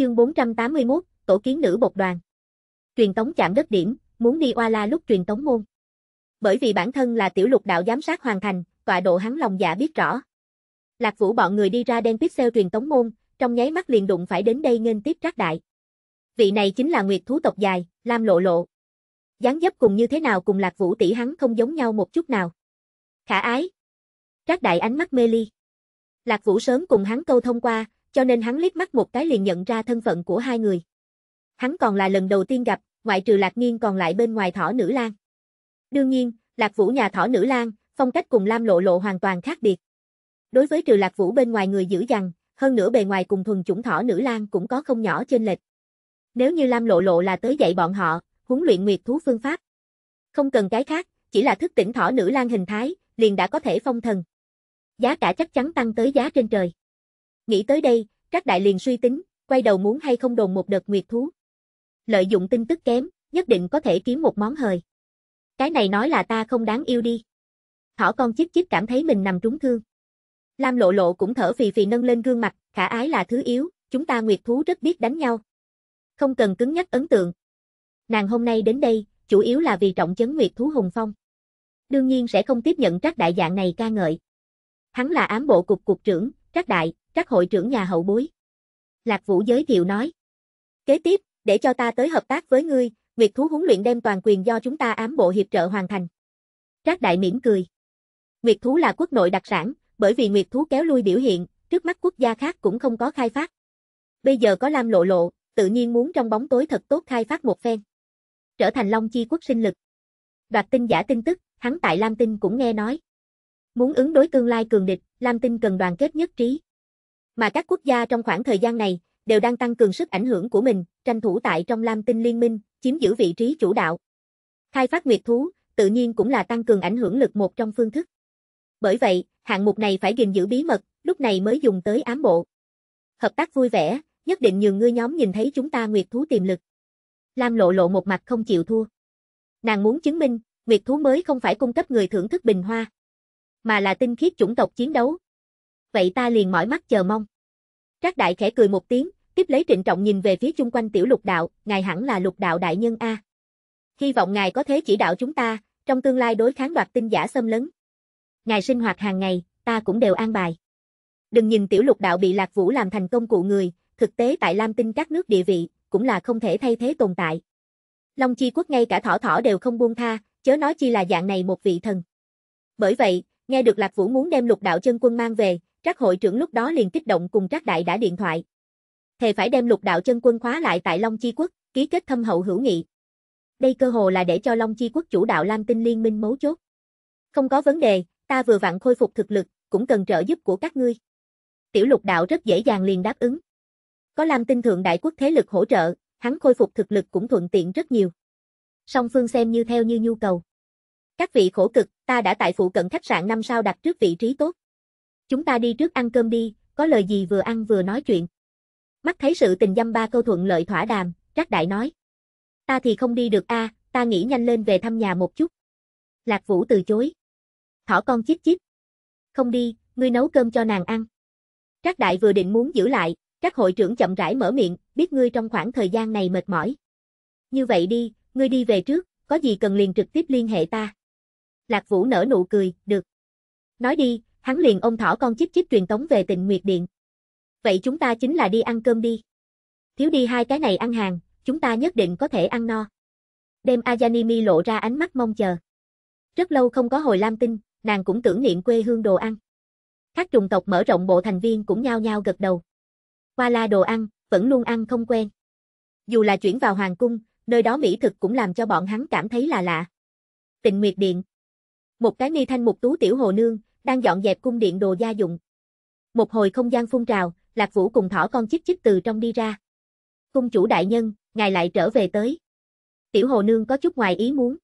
Chương 481, Tổ kiến nữ bột đoàn. Truyền tống chạm đất điểm, muốn đi qua la lúc truyền tống môn. Bởi vì bản thân là tiểu lục đạo giám sát hoàn thành, tọa độ hắn lòng dạ biết rõ. Lạc Vũ bọn người đi ra đen pixel truyền tống môn, trong nháy mắt liền đụng phải đến đây nghênh tiếp Trác Đại. Vị này chính là Nguyệt thú tộc dài, Lam Lộ Lộ. Dáng dấp cùng như thế nào cùng Lạc Vũ tỷ hắn không giống nhau một chút nào. Khả ái. Trác Đại ánh mắt mê ly. Lạc Vũ sớm cùng hắn câu thông qua, cho nên hắn liếc mắt một cái liền nhận ra thân phận của hai người. Hắn còn là lần đầu tiên gặp, ngoại trừ Lạc Nghiên còn lại bên ngoài thỏ nữ lang. Đương nhiên, Lạc Vũ nhà thỏ nữ lang, phong cách cùng Lam Lộ Lộ hoàn toàn khác biệt. Đối với trừ Lạc Vũ bên ngoài người giữ rằng, hơn nữa bề ngoài cùng thuần chủng thỏ nữ lang cũng có không nhỏ chênh lệch. Nếu như Lam Lộ Lộ là tới dạy bọn họ, huấn luyện nguyệt thú phương pháp. Không cần cái khác, chỉ là thức tỉnh thỏ nữ lang hình thái, liền đã có thể phong thần. Giá cả chắc chắn tăng tới giá trên trời. Nghĩ tới đây, trác đại liền suy tính, quay đầu muốn hay không đồn một đợt nguyệt thú. Lợi dụng tin tức kém, nhất định có thể kiếm một món hời. Cái này nói là ta không đáng yêu đi. Thỏ con chiếc chiếc cảm thấy mình nằm trúng thương. Lam lộ lộ cũng thở phì phì nâng lên gương mặt, khả ái là thứ yếu, chúng ta nguyệt thú rất biết đánh nhau. Không cần cứng nhắc ấn tượng. Nàng hôm nay đến đây, chủ yếu là vì trọng chấn nguyệt thú hùng phong. Đương nhiên sẽ không tiếp nhận trác đại dạng này ca ngợi. Hắn là ám bộ cục cục trưởng, trác đại, các hội trưởng nhà hậu bối. Lạc Vũ giới thiệu nói. Kế tiếp, để cho ta tới hợp tác với ngươi, Nguyệt Thú huấn luyện đem toàn quyền do chúng ta ám bộ hiệp trợ hoàn thành. Trác Đại mỉm cười. Nguyệt Thú là quốc nội đặc sản, bởi vì Nguyệt Thú kéo lui biểu hiện, trước mắt quốc gia khác cũng không có khai phát. Bây giờ có Lam Lộ Lộ, tự nhiên muốn trong bóng tối thật tốt khai phát một phen. Trở thành Long Chi quốc sinh lực. Đoạt tin giả tin tức, hắn tại Lam Tinh cũng nghe nói. Muốn ứng đối tương lai cường địch, Lam Tinh cần đoàn kết nhất trí mà các quốc gia trong khoảng thời gian này đều đang tăng cường sức ảnh hưởng của mình, tranh thủ tại trong Lam Tinh Liên minh, chiếm giữ vị trí chủ đạo. Khai phát nguyệt thú, tự nhiên cũng là tăng cường ảnh hưởng lực một trong phương thức. Bởi vậy, hạng mục này phải gìn giữ bí mật, lúc này mới dùng tới ám bộ. Hợp tác vui vẻ, nhất định nhường ngươi nhóm nhìn thấy chúng ta nguyệt thú tiềm lực. Lam lộ lộ một mặt không chịu thua. Nàng muốn chứng minh, nguyệt thú mới không phải cung cấp người thưởng thức bình hoa, mà là tinh khiết chủng tộc chiến đấu, vậy ta liền mỏi mắt chờ mong. Trác đại khẽ cười một tiếng, tiếp lấy trịnh trọng nhìn về phía chung quanh tiểu lục đạo, ngài hẳn là lục đạo đại nhân A. Hy vọng ngài có thế chỉ đạo chúng ta, trong tương lai đối kháng đoạt tinh giả xâm lấn. Ngài sinh hoạt hàng ngày, ta cũng đều an bài. Đừng nhìn tiểu lục đạo bị lạc vũ làm thành công cụ người, thực tế tại Lam Tinh các nước địa vị, cũng là không thể thay thế tồn tại. Long chi quốc ngay cả thỏ thỏ đều không buông tha, chớ nói chi là dạng này một vị thần. Bởi vậy, nghe được lạc vũ muốn đem lục đạo chân quân mang về, Trác hội trưởng lúc đó liền kích động cùng Trác Đại đã điện thoại. Thề phải đem lục đạo chân quân khóa lại tại Long Chi Quốc, ký kết thâm hậu hữu nghị. Đây cơ hồ là để cho Long Chi Quốc chủ đạo Lam Tinh Liên minh mấu chốt. Không có vấn đề, ta vừa vặn khôi phục thực lực, cũng cần trợ giúp của các ngươi. Tiểu lục đạo rất dễ dàng liền đáp ứng. Có Lam Tinh Thượng Đại Quốc thế lực hỗ trợ, hắn khôi phục thực lực cũng thuận tiện rất nhiều. Song phương xem như theo như nhu cầu. Các vị khổ cực, ta đã tại phụ cận khách sạn năm sao đặt trước vị trí tốt chúng ta đi trước ăn cơm đi, có lời gì vừa ăn vừa nói chuyện. Mắt thấy sự tình dâm ba câu thuận lợi thỏa đàm, Trác Đại nói. Ta thì không đi được a, ta nghĩ nhanh lên về thăm nhà một chút. Lạc Vũ từ chối. Thỏ con chít chít. Không đi, ngươi nấu cơm cho nàng ăn. Trác Đại vừa định muốn giữ lại, các hội trưởng chậm rãi mở miệng, biết ngươi trong khoảng thời gian này mệt mỏi. Như vậy đi, ngươi đi về trước, có gì cần liền trực tiếp liên hệ ta. Lạc Vũ nở nụ cười, được. Nói đi, hắn liền ôm thỏ con chip chip truyền tống về tịnh Nguyệt Điện. Vậy chúng ta chính là đi ăn cơm đi. Thiếu đi hai cái này ăn hàng, chúng ta nhất định có thể ăn no. Đêm Ajanimi lộ ra ánh mắt mong chờ. Rất lâu không có hồi lam tinh, nàng cũng tưởng niệm quê hương đồ ăn. Các trùng tộc mở rộng bộ thành viên cũng nhao nhao gật đầu. Qua la đồ ăn, vẫn luôn ăn không quen. Dù là chuyển vào hoàng cung, nơi đó mỹ thực cũng làm cho bọn hắn cảm thấy là lạ. Tịnh Nguyệt Điện Một cái ni thanh một tú tiểu hồ nương, đang dọn dẹp cung điện đồ gia dụng. Một hồi không gian phun trào, Lạc Vũ cùng thỏ con chích chích từ trong đi ra. Cung chủ đại nhân, ngài lại trở về tới. Tiểu hồ nương có chút ngoài ý muốn.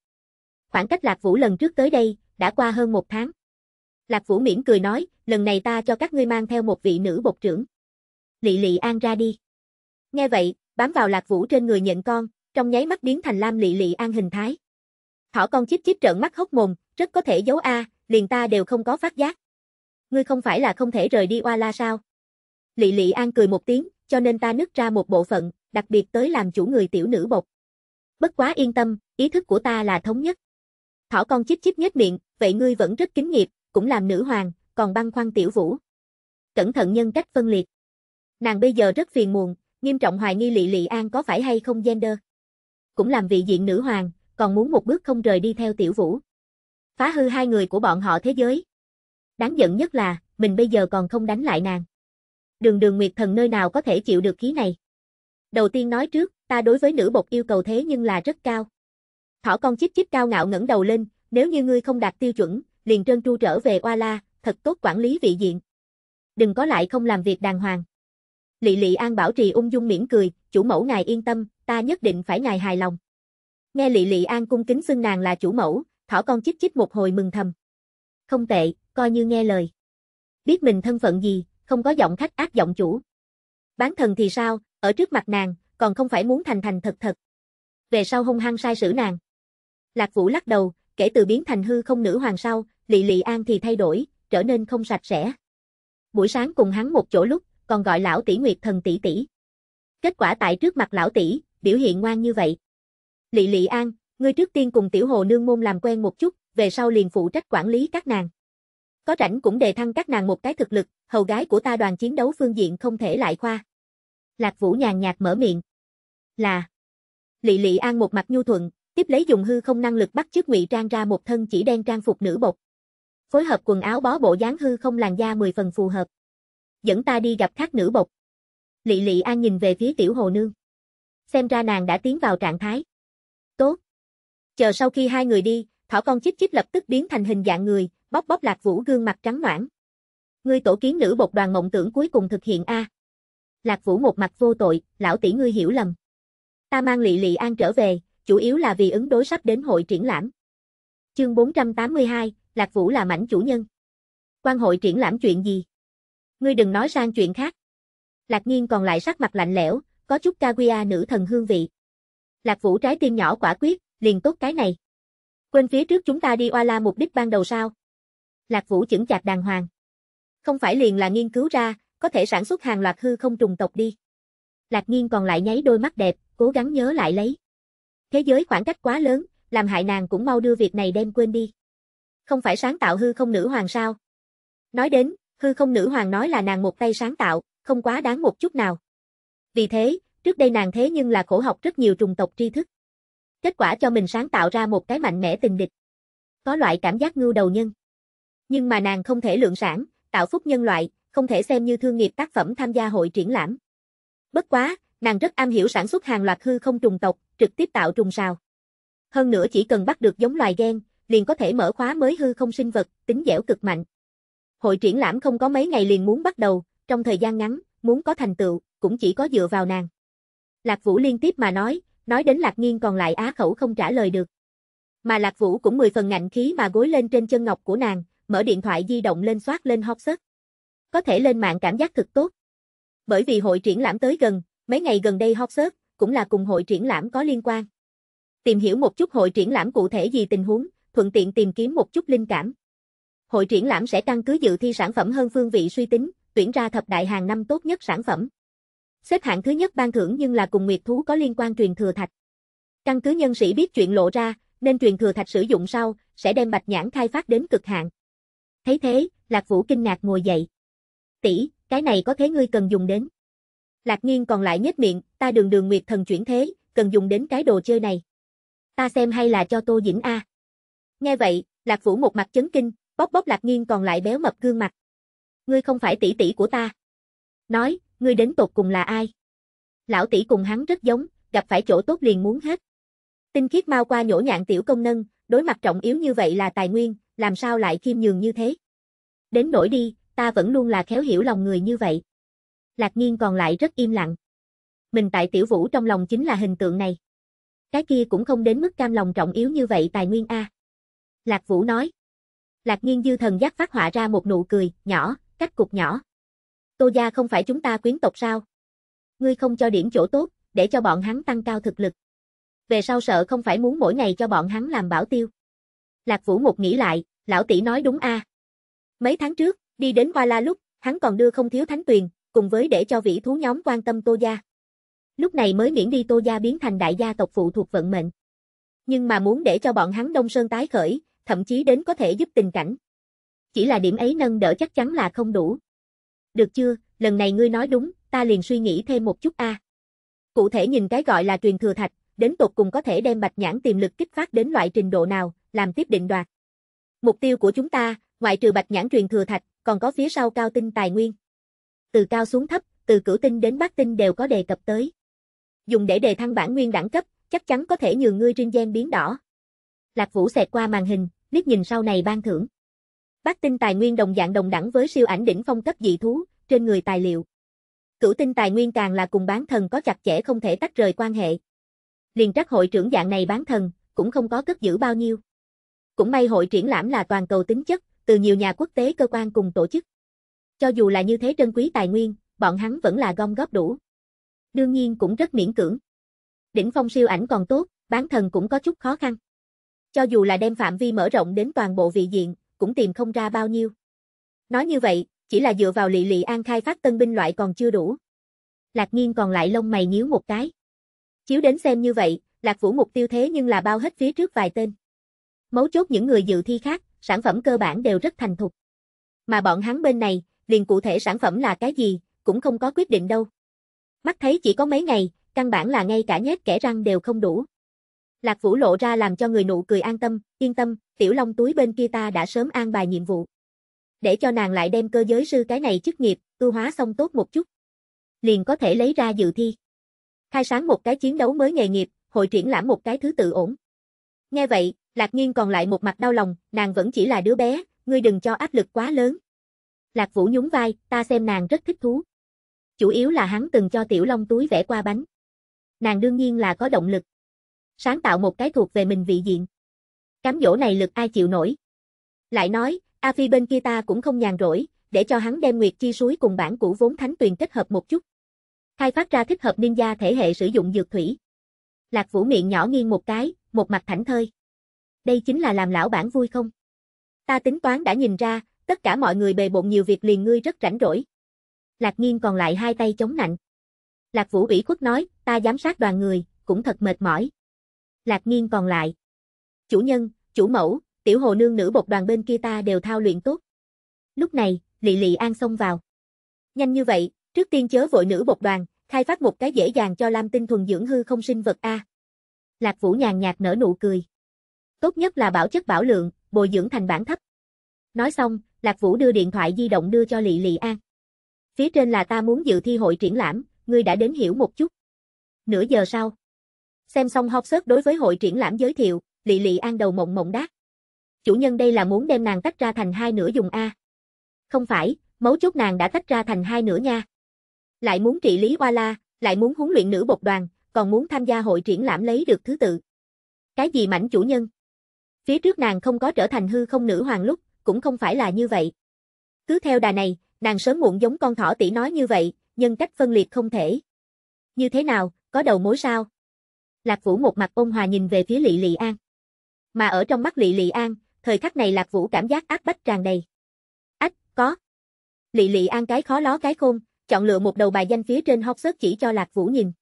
Khoảng cách Lạc Vũ lần trước tới đây, đã qua hơn một tháng. Lạc Vũ miễn cười nói, lần này ta cho các ngươi mang theo một vị nữ bột trưởng. Lị lị an ra đi. Nghe vậy, bám vào Lạc Vũ trên người nhận con, trong nháy mắt biến thành lam lị lị an hình thái. Thỏ con chíp chíp trợn mắt hốc mồm, rất có thể giấu a, liền ta đều không có phát giác. Ngươi không phải là không thể rời đi oa la sao? Lị Lị An cười một tiếng, cho nên ta nứt ra một bộ phận, đặc biệt tới làm chủ người tiểu nữ bột. Bất quá yên tâm, ý thức của ta là thống nhất. Thỏ con chip chip nhếch miệng, vậy ngươi vẫn rất kính nghiệp, cũng làm nữ hoàng, còn băng khoan tiểu vũ. Cẩn thận nhân cách phân liệt. Nàng bây giờ rất phiền muộn, nghiêm trọng hoài nghi Lị Lị An có phải hay không gender. Cũng làm vị diện nữ hoàng, còn muốn một bước không rời đi theo tiểu vũ phá hư hai người của bọn họ thế giới. Đáng giận nhất là, mình bây giờ còn không đánh lại nàng. Đường đường nguyệt thần nơi nào có thể chịu được khí này. Đầu tiên nói trước, ta đối với nữ bột yêu cầu thế nhưng là rất cao. Thỏ con chip chip cao ngạo ngẩng đầu lên, nếu như ngươi không đạt tiêu chuẩn, liền trơn tru trở về oa la, thật tốt quản lý vị diện. Đừng có lại không làm việc đàng hoàng. Lị Lị An bảo trì ung dung mỉm cười, chủ mẫu ngài yên tâm, ta nhất định phải ngài hài lòng. Nghe Lị Lị An cung kính xưng nàng là chủ mẫu, thỏ con chích chích một hồi mừng thầm. Không tệ, coi như nghe lời. Biết mình thân phận gì, không có giọng khách ác giọng chủ. Bán thần thì sao, ở trước mặt nàng, còn không phải muốn thành thành thật thật. Về sau hung hăng sai sử nàng. Lạc Vũ lắc đầu, kể từ biến thành hư không nữ hoàng sau, Lị Lị An thì thay đổi, trở nên không sạch sẽ. Buổi sáng cùng hắn một chỗ lúc, còn gọi lão tỷ Nguyệt thần tỷ tỷ. Kết quả tại trước mặt lão tỷ, biểu hiện ngoan như vậy. Lị Lị An, Ngươi trước tiên cùng tiểu hồ nương môn làm quen một chút, về sau liền phụ trách quản lý các nàng. Có rảnh cũng đề thăng các nàng một cái thực lực, hầu gái của ta đoàn chiến đấu phương diện không thể lại khoa. Lạc Vũ nhàn nhạt mở miệng. Là. Lị Lị An một mặt nhu thuận, tiếp lấy dùng hư không năng lực bắt chước ngụy trang ra một thân chỉ đen trang phục nữ bột. Phối hợp quần áo bó bộ dáng hư không làn da 10 phần phù hợp. Dẫn ta đi gặp khác nữ bột. Lị Lị An nhìn về phía tiểu hồ nương. Xem ra nàng đã tiến vào trạng thái. Tốt, Chờ sau khi hai người đi, thỏ con chip chip lập tức biến thành hình dạng người, bóp bóp lạc vũ gương mặt trắng noãn. Ngươi tổ kiến nữ bột đoàn mộng tưởng cuối cùng thực hiện a. Lạc vũ một mặt vô tội, lão tỷ ngươi hiểu lầm. Ta mang lị lị an trở về, chủ yếu là vì ứng đối sắp đến hội triển lãm. Chương 482, Lạc Vũ là mảnh chủ nhân. Quan hội triển lãm chuyện gì? Ngươi đừng nói sang chuyện khác. Lạc Nhiên còn lại sắc mặt lạnh lẽo, có chút Kaguya nữ thần hương vị. Lạc Vũ trái tim nhỏ quả quyết, liền tốt cái này. Quên phía trước chúng ta đi oa la mục đích ban đầu sao? Lạc Vũ chững chạc đàng hoàng. Không phải liền là nghiên cứu ra, có thể sản xuất hàng loạt hư không trùng tộc đi. Lạc Nghiên còn lại nháy đôi mắt đẹp, cố gắng nhớ lại lấy. Thế giới khoảng cách quá lớn, làm hại nàng cũng mau đưa việc này đem quên đi. Không phải sáng tạo hư không nữ hoàng sao? Nói đến, hư không nữ hoàng nói là nàng một tay sáng tạo, không quá đáng một chút nào. Vì thế, trước đây nàng thế nhưng là khổ học rất nhiều trùng tộc tri thức kết quả cho mình sáng tạo ra một cái mạnh mẽ tình địch. Có loại cảm giác ngưu đầu nhân. Nhưng mà nàng không thể lượng sản, tạo phúc nhân loại, không thể xem như thương nghiệp tác phẩm tham gia hội triển lãm. Bất quá, nàng rất am hiểu sản xuất hàng loạt hư không trùng tộc, trực tiếp tạo trùng sao. Hơn nữa chỉ cần bắt được giống loài gen, liền có thể mở khóa mới hư không sinh vật, tính dẻo cực mạnh. Hội triển lãm không có mấy ngày liền muốn bắt đầu, trong thời gian ngắn, muốn có thành tựu, cũng chỉ có dựa vào nàng. Lạc Vũ liên tiếp mà nói, Nói đến Lạc Nghiên còn lại á khẩu không trả lời được. Mà Lạc Vũ cũng mười phần ngạnh khí mà gối lên trên chân ngọc của nàng, mở điện thoại di động lên xoát lên hot search. Có thể lên mạng cảm giác thực tốt. Bởi vì hội triển lãm tới gần, mấy ngày gần đây hot search cũng là cùng hội triển lãm có liên quan. Tìm hiểu một chút hội triển lãm cụ thể gì tình huống, thuận tiện tìm kiếm một chút linh cảm. Hội triển lãm sẽ căn cứ dự thi sản phẩm hơn phương vị suy tính, tuyển ra thập đại hàng năm tốt nhất sản phẩm. Xếp hạng thứ nhất ban thưởng nhưng là cùng nguyệt thú có liên quan truyền thừa thạch. Căn cứ nhân sĩ biết chuyện lộ ra, nên truyền thừa thạch sử dụng sau, sẽ đem bạch nhãn khai phát đến cực hạn. Thấy thế, Lạc Vũ kinh ngạc ngồi dậy. Tỷ, cái này có thế ngươi cần dùng đến. Lạc Nghiên còn lại nhếch miệng, ta đường đường nguyệt thần chuyển thế, cần dùng đến cái đồ chơi này. Ta xem hay là cho Tô Dĩnh A. Nghe vậy, Lạc Vũ một mặt chấn kinh, bóp bóp Lạc Nghiên còn lại béo mập gương mặt. Ngươi không phải tỷ tỷ của ta. Nói, ngươi đến tột cùng là ai? Lão tỷ cùng hắn rất giống, gặp phải chỗ tốt liền muốn hết. Tinh khiết mau qua nhổ nhạn tiểu công nâng, đối mặt trọng yếu như vậy là tài nguyên, làm sao lại khiêm nhường như thế? Đến nổi đi, ta vẫn luôn là khéo hiểu lòng người như vậy. Lạc nhiên còn lại rất im lặng. Mình tại tiểu vũ trong lòng chính là hình tượng này. Cái kia cũng không đến mức cam lòng trọng yếu như vậy tài nguyên A. Lạc vũ nói. Lạc nhiên dư thần giác phát họa ra một nụ cười, nhỏ, cách cục nhỏ. Tô gia không phải chúng ta quyến tộc sao? Ngươi không cho điểm chỗ tốt, để cho bọn hắn tăng cao thực lực. Về sau sợ không phải muốn mỗi ngày cho bọn hắn làm bảo tiêu. Lạc Vũ Mục nghĩ lại, lão tỷ nói đúng a. Mấy tháng trước, đi đến Hoa la lúc, hắn còn đưa không thiếu thánh tuyền, cùng với để cho vĩ thú nhóm quan tâm Tô gia. Lúc này mới miễn đi Tô gia biến thành đại gia tộc phụ thuộc vận mệnh. Nhưng mà muốn để cho bọn hắn Đông Sơn tái khởi, thậm chí đến có thể giúp tình cảnh. Chỉ là điểm ấy nâng đỡ chắc chắn là không đủ được chưa, lần này ngươi nói đúng, ta liền suy nghĩ thêm một chút a. Cụ thể nhìn cái gọi là truyền thừa thạch, đến tột cùng có thể đem bạch nhãn tiềm lực kích phát đến loại trình độ nào, làm tiếp định đoạt. Mục tiêu của chúng ta, ngoại trừ bạch nhãn truyền thừa thạch, còn có phía sau cao tinh tài nguyên. Từ cao xuống thấp, từ cửu tinh đến bát tinh đều có đề cập tới. Dùng để đề thăng bản nguyên đẳng cấp, chắc chắn có thể nhường ngươi trinh gian biến đỏ. Lạc Vũ xẹt qua màn hình, liếc nhìn sau này ban thưởng. Bát tinh tài nguyên đồng dạng đồng đẳng với siêu ảnh đỉnh phong cấp dị thú, trên người tài liệu. Cửu tinh tài nguyên càng là cùng bán thần có chặt chẽ không thể tách rời quan hệ. Liền trắc hội trưởng dạng này bán thần, cũng không có cất giữ bao nhiêu. Cũng may hội triển lãm là toàn cầu tính chất, từ nhiều nhà quốc tế cơ quan cùng tổ chức. Cho dù là như thế trân quý tài nguyên, bọn hắn vẫn là gom góp đủ. Đương nhiên cũng rất miễn cưỡng. Đỉnh phong siêu ảnh còn tốt, bán thần cũng có chút khó khăn. Cho dù là đem phạm vi mở rộng đến toàn bộ vị diện, cũng tìm không ra bao nhiêu. Nói như vậy, chỉ là dựa vào lị lị an khai phát tân binh loại còn chưa đủ. Lạc nghiên còn lại lông mày nhíu một cái. Chiếu đến xem như vậy, Lạc Vũ mục tiêu thế nhưng là bao hết phía trước vài tên. Mấu chốt những người dự thi khác, sản phẩm cơ bản đều rất thành thục. Mà bọn hắn bên này, liền cụ thể sản phẩm là cái gì, cũng không có quyết định đâu. Mắt thấy chỉ có mấy ngày, căn bản là ngay cả nhét kẻ răng đều không đủ. Lạc Vũ lộ ra làm cho người nụ cười an tâm, yên tâm, tiểu long túi bên kia ta đã sớm an bài nhiệm vụ. Để cho nàng lại đem cơ giới sư cái này chức nghiệp, tu hóa xong tốt một chút. Liền có thể lấy ra dự thi. Khai sáng một cái chiến đấu mới nghề nghiệp, hội triển lãm một cái thứ tự ổn. Nghe vậy, Lạc Nhiên còn lại một mặt đau lòng, nàng vẫn chỉ là đứa bé, ngươi đừng cho áp lực quá lớn. Lạc Vũ nhún vai, ta xem nàng rất thích thú. Chủ yếu là hắn từng cho Tiểu Long túi vẽ qua bánh. Nàng đương nhiên là có động lực. Sáng tạo một cái thuộc về mình vị diện. Cám dỗ này lực ai chịu nổi. Lại nói, A Phi bên kia ta cũng không nhàn rỗi, để cho hắn đem Nguyệt Chi suối cùng bản cũ vốn thánh tuyền kết hợp một chút. Khai phát ra thích hợp ninja thể hệ sử dụng dược thủy. Lạc Vũ miệng nhỏ nghiêng một cái, một mặt thảnh thơi. Đây chính là làm lão bản vui không? Ta tính toán đã nhìn ra, tất cả mọi người bề bộn nhiều việc liền ngươi rất rảnh rỗi. Lạc nghiêng còn lại hai tay chống nạnh. Lạc Vũ ủy khuất nói, ta giám sát đoàn người, cũng thật mệt mỏi. Lạc nghiêng còn lại. Chủ nhân, chủ mẫu, tiểu hồ nương nữ bột đoàn bên kia ta đều thao luyện tốt. Lúc này, Lị Lị An xông vào. Nhanh như vậy, trước tiên chớ vội nữ bột đoàn, khai phát một cái dễ dàng cho Lam Tinh thuần dưỡng hư không sinh vật A. Lạc Vũ nhàn nhạt nở nụ cười. Tốt nhất là bảo chất bảo lượng, bồi dưỡng thành bản thấp. Nói xong, Lạc Vũ đưa điện thoại di động đưa cho Lị Lị An. Phía trên là ta muốn dự thi hội triển lãm, ngươi đã đến hiểu một chút. Nửa giờ sau. Xem xong học sớt đối với hội triển lãm giới thiệu, lị lị an đầu mộng mộng đáp. Chủ nhân đây là muốn đem nàng tách ra thành hai nửa dùng A. Không phải, mấu chốt nàng đã tách ra thành hai nửa nha. Lại muốn trị lý oa la, lại muốn huấn luyện nữ bột đoàn, còn muốn tham gia hội triển lãm lấy được thứ tự. Cái gì mảnh chủ nhân? Phía trước nàng không có trở thành hư không nữ hoàng lúc, cũng không phải là như vậy. Cứ theo đà này, nàng sớm muộn giống con thỏ tỷ nói như vậy, nhân cách phân liệt không thể. Như thế nào, có đầu mối sao? Lạc Vũ một mặt ôn hòa nhìn về phía Lị Lị An mà ở trong mắt Lị Lị An, thời khắc này Lạc Vũ cảm giác áp bách tràn đầy. Ách, có. Lị Lị An cái khó ló cái khôn, chọn lựa một đầu bài danh phía trên Hogwarts chỉ cho Lạc Vũ nhìn.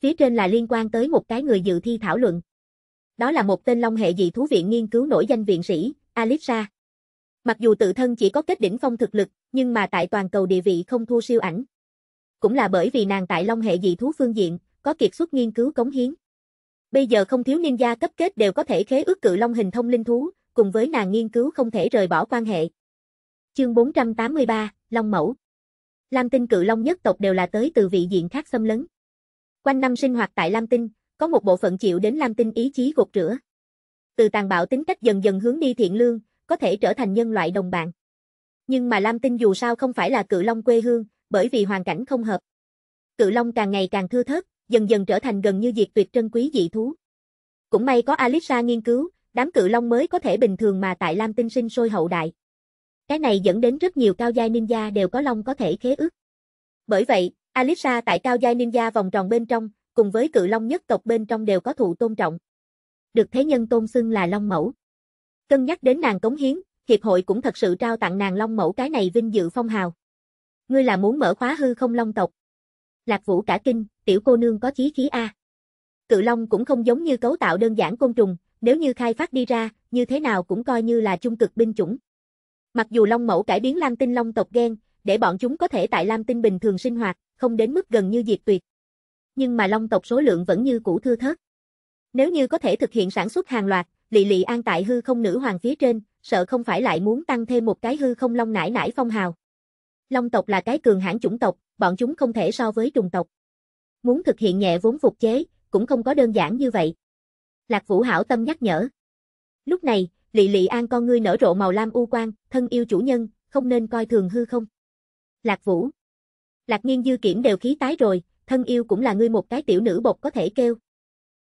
Phía trên là liên quan tới một cái người dự thi thảo luận. Đó là một tên long hệ dị thú viện nghiên cứu nổi danh viện sĩ, Alissa. Mặc dù tự thân chỉ có kết đỉnh phong thực lực, nhưng mà tại toàn cầu địa vị không thua siêu ảnh. Cũng là bởi vì nàng tại long hệ dị thú phương diện, có kiệt xuất nghiên cứu cống hiến. Bây giờ không thiếu gia cấp kết đều có thể khế ước cự long hình thông linh thú, cùng với nàng nghiên cứu không thể rời bỏ quan hệ. Chương 483, Long Mẫu Lam Tinh cự long nhất tộc đều là tới từ vị diện khác xâm lấn. Quanh năm sinh hoạt tại Lam Tinh, có một bộ phận chịu đến Lam Tinh ý chí gột rửa. Từ tàn bạo tính cách dần dần hướng đi thiện lương, có thể trở thành nhân loại đồng bạn. Nhưng mà Lam Tinh dù sao không phải là cự long quê hương, bởi vì hoàn cảnh không hợp. Cự long càng ngày càng thưa thớt, dần dần trở thành gần như diệt tuyệt trân quý dị thú. Cũng may có Alisa nghiên cứu, đám cự long mới có thể bình thường mà tại Lam Tinh sinh sôi hậu đại. Cái này dẫn đến rất nhiều cao giai ninja đều có long có thể khế ước. Bởi vậy, Alisa tại cao giai ninja vòng tròn bên trong, cùng với cự long nhất tộc bên trong đều có thụ tôn trọng. Được thế nhân tôn xưng là long mẫu. Cân nhắc đến nàng cống hiến, hiệp hội cũng thật sự trao tặng nàng long mẫu cái này vinh dự phong hào. Ngươi là muốn mở khóa hư không long tộc. Lạc Vũ cả kinh, tiểu cô nương có chí khí a. Cự Long cũng không giống như cấu tạo đơn giản côn trùng, nếu như khai phát đi ra, như thế nào cũng coi như là trung cực binh chủng. Mặc dù Long Mẫu cải biến Lam Tinh Long tộc gen, để bọn chúng có thể tại Lam Tinh bình thường sinh hoạt, không đến mức gần như diệt tuyệt. Nhưng mà Long tộc số lượng vẫn như cũ thưa thớt. Nếu như có thể thực hiện sản xuất hàng loạt, Lị Lị an tại hư không nữ hoàng phía trên, sợ không phải lại muốn tăng thêm một cái hư không long nải nải phong hào. Long tộc là cái cường hãn chủng tộc, bọn chúng không thể so với trùng tộc. Muốn thực hiện nhẹ vốn phục chế, cũng không có đơn giản như vậy. Lạc Vũ hảo tâm nhắc nhở. Lúc này, Lị Lị An con ngươi nở rộ màu lam u quang, thân yêu chủ nhân, không nên coi thường hư không. Lạc Vũ. Lạc Nghiên Dư Kiểm đều khí tái rồi, thân yêu cũng là ngươi một cái tiểu nữ bột có thể kêu.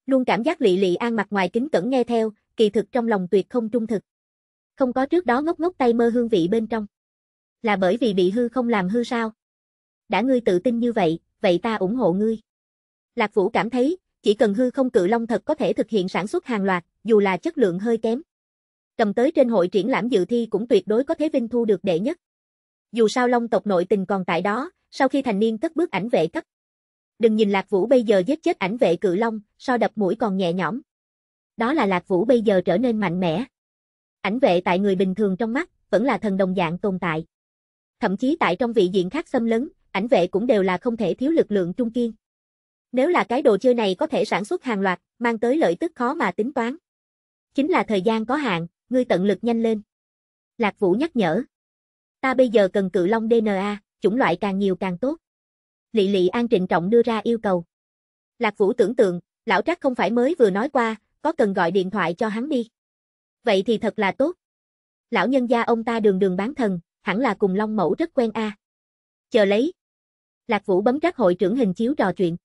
Luôn cảm giác Lị Lị An mặt ngoài kính cẩn nghe theo, kỳ thực trong lòng tuyệt không trung thực. Không có trước đó ngốc ngốc tay mơ hương vị bên trong. Là bởi vì bị hư không làm hư sao? Đã ngươi tự tin như vậy, vậy ta ủng hộ ngươi. Lạc Vũ cảm thấy, chỉ cần hư không cự long thật có thể thực hiện sản xuất hàng loạt, dù là chất lượng hơi kém. Cầm tới trên hội triển lãm dự thi cũng tuyệt đối có thế vinh thu được đệ nhất. Dù sao long tộc nội tình còn tại đó, sau khi thành niên cất bước ảnh vệ cấp. Đừng nhìn Lạc Vũ bây giờ giết chết ảnh vệ cự long, so đập mũi còn nhẹ nhõm. Đó là Lạc Vũ bây giờ trở nên mạnh mẽ. Ảnh vệ tại người bình thường trong mắt, vẫn là thần đồng dạng tồn tại. Thậm chí tại trong vị diện khác xâm lấn, ảnh vệ cũng đều là không thể thiếu lực lượng trung kiên. Nếu là cái đồ chơi này có thể sản xuất hàng loạt, mang tới lợi tức khó mà tính toán. Chính là thời gian có hạn, ngươi tận lực nhanh lên. Lạc Vũ nhắc nhở. Ta bây giờ cần cự long DNA, chủng loại càng nhiều càng tốt. Lị Lị An trịnh trọng đưa ra yêu cầu. Lạc Vũ tưởng tượng, lão Trác không phải mới vừa nói qua, có cần gọi điện thoại cho hắn đi. Vậy thì thật là tốt. Lão nhân gia ông ta đường đường bán thần, hẳn là cùng Long Mẫu rất quen a. À. Chờ lấy. Lạc Vũ bấm các hội trưởng hình chiếu trò chuyện.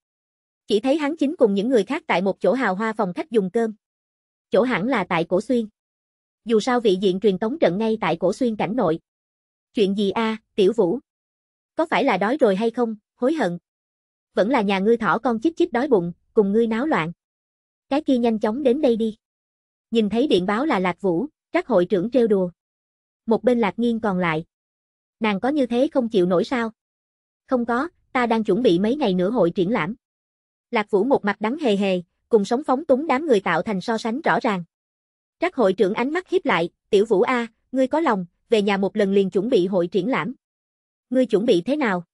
Chỉ thấy hắn chính cùng những người khác tại một chỗ hào hoa phòng khách dùng cơm. Chỗ hẳn là tại Cổ Xuyên. Dù sao vị diện truyền tống trận ngay tại Cổ Xuyên cảnh nội. Chuyện gì a, à, Tiểu Vũ? Có phải là đói rồi hay không, hối hận? Vẫn là nhà ngươi thỏ con chít chít đói bụng, cùng ngươi náo loạn. Cái kia nhanh chóng đến đây đi. Nhìn thấy điện báo là Lạc Vũ, các hội trưởng trêu đùa một bên lạc nghiên còn lại. Nàng có như thế không chịu nổi sao? Không có, ta đang chuẩn bị mấy ngày nữa hội triển lãm. Lạc Vũ một mặt đắng hề hề, cùng sống phóng túng đám người tạo thành so sánh rõ ràng. Trác hội trưởng ánh mắt hiếp lại, tiểu Vũ A, ngươi có lòng, về nhà một lần liền chuẩn bị hội triển lãm. Ngươi chuẩn bị thế nào?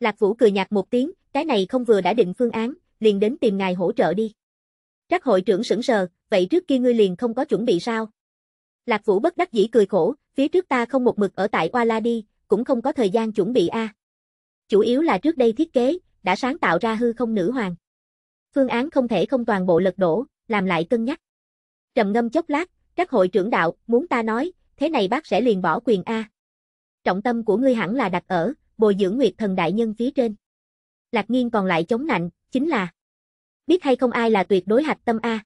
Lạc Vũ cười nhạt một tiếng, cái này không vừa đã định phương án, liền đến tìm ngài hỗ trợ đi. Trác hội trưởng sững sờ, vậy trước kia ngươi liền không có chuẩn bị sao? Lạc Vũ bất đắc dĩ cười khổ, phía trước ta không một mực ở tại Oala đi, cũng không có thời gian chuẩn bị a. À. Chủ yếu là trước đây thiết kế, đã sáng tạo ra hư không nữ hoàng. Phương án không thể không toàn bộ lật đổ, làm lại cân nhắc. Trầm ngâm chốc lát, các hội trưởng đạo, muốn ta nói, thế này bác sẽ liền bỏ quyền A. Trọng tâm của ngươi hẳn là đặt ở, bồi dưỡng nguyệt thần đại nhân phía trên. Lạc nghiên còn lại chống nạnh, chính là biết hay không ai là tuyệt đối hạch tâm A.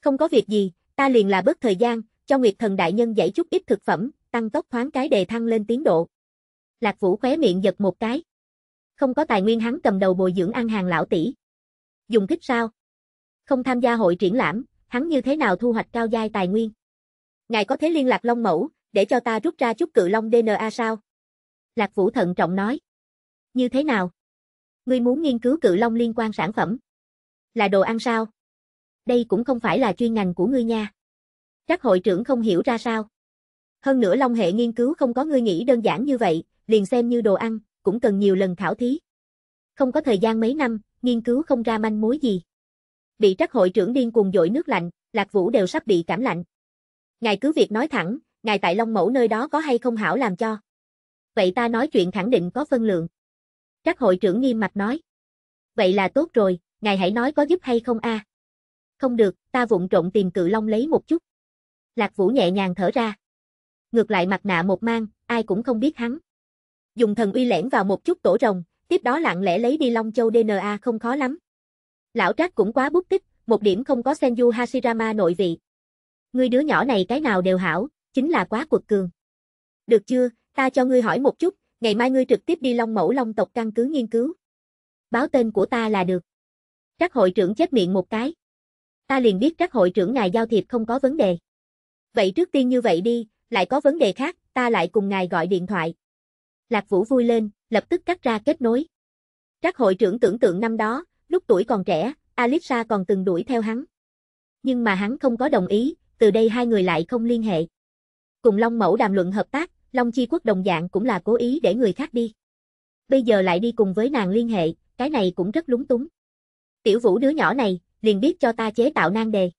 Không có việc gì, ta liền là bớt thời gian, cho Nguyệt Thần Đại Nhân dãy chút ít thực phẩm, tăng tốc thoáng cái đề thăng lên tiến độ. Lạc Vũ khóe miệng giật một cái. Không có tài nguyên hắn cầm đầu bồi dưỡng ăn hàng lão tỷ. Dùng thích sao? Không tham gia hội triển lãm, hắn như thế nào thu hoạch cao giai tài nguyên? Ngài có thể liên lạc Long Mẫu, để cho ta rút ra chút cự Long DNA sao? Lạc Vũ thận trọng nói. Như thế nào? Ngươi muốn nghiên cứu cự Long liên quan sản phẩm? Là đồ ăn sao? Đây cũng không phải là chuyên ngành của ngươi nha. Các hội trưởng không hiểu ra sao. Hơn nữa Long hệ nghiên cứu không có ngươi nghĩ đơn giản như vậy, liền xem như đồ ăn, cũng cần nhiều lần khảo thí. Không có thời gian mấy năm, nghiên cứu không ra manh mối gì. Bị trắc hội trưởng điên cuồng dội nước lạnh, Lạc Vũ đều sắp bị cảm lạnh. Ngài cứ việc nói thẳng, ngài tại Long Mẫu nơi đó có hay không hảo làm cho. Vậy ta nói chuyện khẳng định có phân lượng. Trắc hội trưởng nghiêm mặt nói. Vậy là tốt rồi, ngài hãy nói có giúp hay không a. À? Không được, ta vụng trộn tìm cự Long lấy một chút. Lạc Vũ nhẹ nhàng thở ra. Ngược lại mặt nạ một mang, ai cũng không biết hắn. Dùng thần uy lẻn vào một chút tổ rồng, tiếp đó lặng lẽ lấy đi Long Châu DNA không khó lắm. Lão Trác cũng quá bút tích, một điểm không có Senju Hashirama nội vị. Ngươi đứa nhỏ này cái nào đều hảo, chính là quá quật cường. Được chưa, ta cho ngươi hỏi một chút, ngày mai ngươi trực tiếp đi Long Mẫu Long tộc căn cứ nghiên cứu. Báo tên của ta là được. Trác hội trưởng chết miệng một cái. Ta liền biết Trác hội trưởng ngài giao thiệp không có vấn đề vậy trước tiên như vậy đi, lại có vấn đề khác, ta lại cùng ngài gọi điện thoại. Lạc Vũ vui lên, lập tức cắt ra kết nối. trác hội trưởng tưởng tượng năm đó, lúc tuổi còn trẻ, Alisa còn từng đuổi theo hắn. Nhưng mà hắn không có đồng ý, từ đây hai người lại không liên hệ. Cùng Long Mẫu đàm luận hợp tác, Long Chi Quốc đồng dạng cũng là cố ý để người khác đi. Bây giờ lại đi cùng với nàng liên hệ, cái này cũng rất lúng túng. Tiểu Vũ đứa nhỏ này, liền biết cho ta chế tạo nan đề.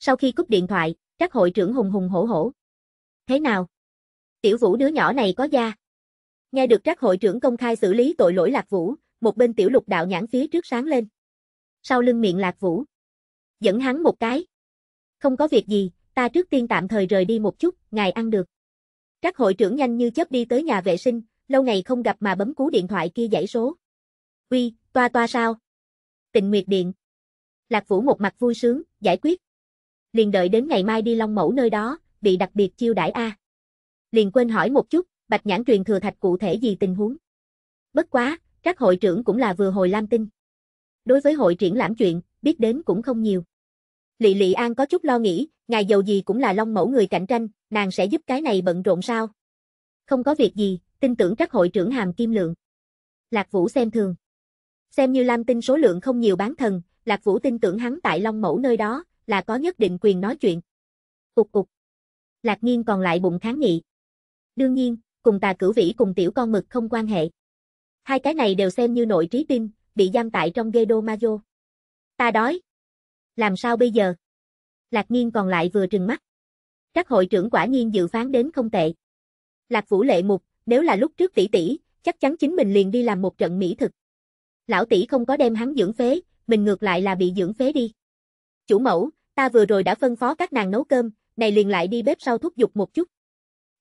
Sau khi cúp điện thoại, các hội trưởng hùng hùng hổ hổ. Thế nào? Tiểu vũ đứa nhỏ này có da. Nghe được các hội trưởng công khai xử lý tội lỗi lạc vũ, một bên tiểu lục đạo nhãn phía trước sáng lên. Sau lưng miệng lạc vũ. Dẫn hắn một cái. Không có việc gì, ta trước tiên tạm thời rời đi một chút, ngài ăn được. Các hội trưởng nhanh như chớp đi tới nhà vệ sinh, lâu ngày không gặp mà bấm cú điện thoại kia dãy số. Uy, toa toa sao? Tình Nguyệt Điện. Lạc Vũ một mặt vui sướng, giải quyết liền đợi đến ngày mai đi Long Mẫu nơi đó, bị đặc biệt chiêu đãi a. Liền quên hỏi một chút, Bạch Nhãn truyền thừa thạch cụ thể gì tình huống. Bất quá, các hội trưởng cũng là vừa hồi lam tinh. Đối với hội triển lãm chuyện, biết đến cũng không nhiều. Lị Lị An có chút lo nghĩ, ngài dầu gì cũng là Long Mẫu người cạnh tranh, nàng sẽ giúp cái này bận rộn sao? Không có việc gì, tin tưởng các hội trưởng hàm kim lượng. Lạc Vũ xem thường. Xem như Lam Tinh số lượng không nhiều bán thần, Lạc Vũ tin tưởng hắn tại Long Mẫu nơi đó, là có nhất định quyền nói chuyện. Cục cục. Lạc Nghiên còn lại bụng kháng nghị. Đương nhiên, cùng tà cửu vĩ cùng tiểu con mực không quan hệ. Hai cái này đều xem như nội trí tinh, bị giam tại trong ghê đô ma vô. Ta đói. Làm sao bây giờ? Lạc Nghiên còn lại vừa trừng mắt. Các hội trưởng quả nhiên dự phán đến không tệ. Lạc Vũ lệ mục, nếu là lúc trước tỷ tỷ, chắc chắn chính mình liền đi làm một trận mỹ thực. Lão tỷ không có đem hắn dưỡng phế, mình ngược lại là bị dưỡng phế đi. Chủ mẫu, ta vừa rồi đã phân phó các nàng nấu cơm, này liền lại đi bếp sau thúc giục một chút.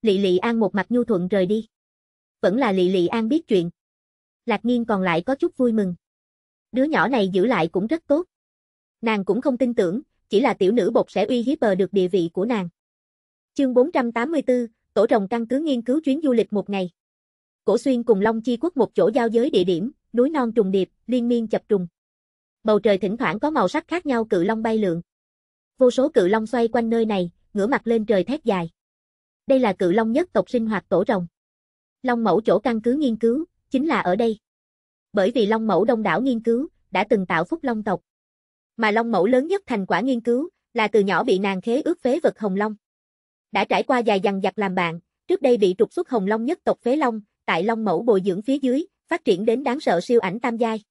Lị Lị An một mặt nhu thuận rời đi. Vẫn là Lị Lị An biết chuyện. Lạc Nghiên còn lại có chút vui mừng. Đứa nhỏ này giữ lại cũng rất tốt. Nàng cũng không tin tưởng, chỉ là tiểu nữ bột sẽ uy hiếp bờ được địa vị của nàng. Chương 484, Tổ rồng căn cứ nghiên cứu chuyến du lịch một ngày. Cổ xuyên cùng Long Chi Quốc một chỗ giao giới địa điểm, núi non trùng điệp, liên miên chập trùng bầu trời thỉnh thoảng có màu sắc khác nhau cự long bay lượn. Vô số cự long xoay quanh nơi này, ngửa mặt lên trời thét dài. Đây là cự long nhất tộc sinh hoạt tổ rồng. Long mẫu chỗ căn cứ nghiên cứu, chính là ở đây. Bởi vì long mẫu đông đảo nghiên cứu, đã từng tạo phúc long tộc. Mà long mẫu lớn nhất thành quả nghiên cứu, là từ nhỏ bị nàng khế ước phế vật hồng long. Đã trải qua dài dằng dặc làm bạn, trước đây bị trục xuất hồng long nhất tộc phế long, tại long mẫu bồi dưỡng phía dưới, phát triển đến đáng sợ siêu ảnh tam giai.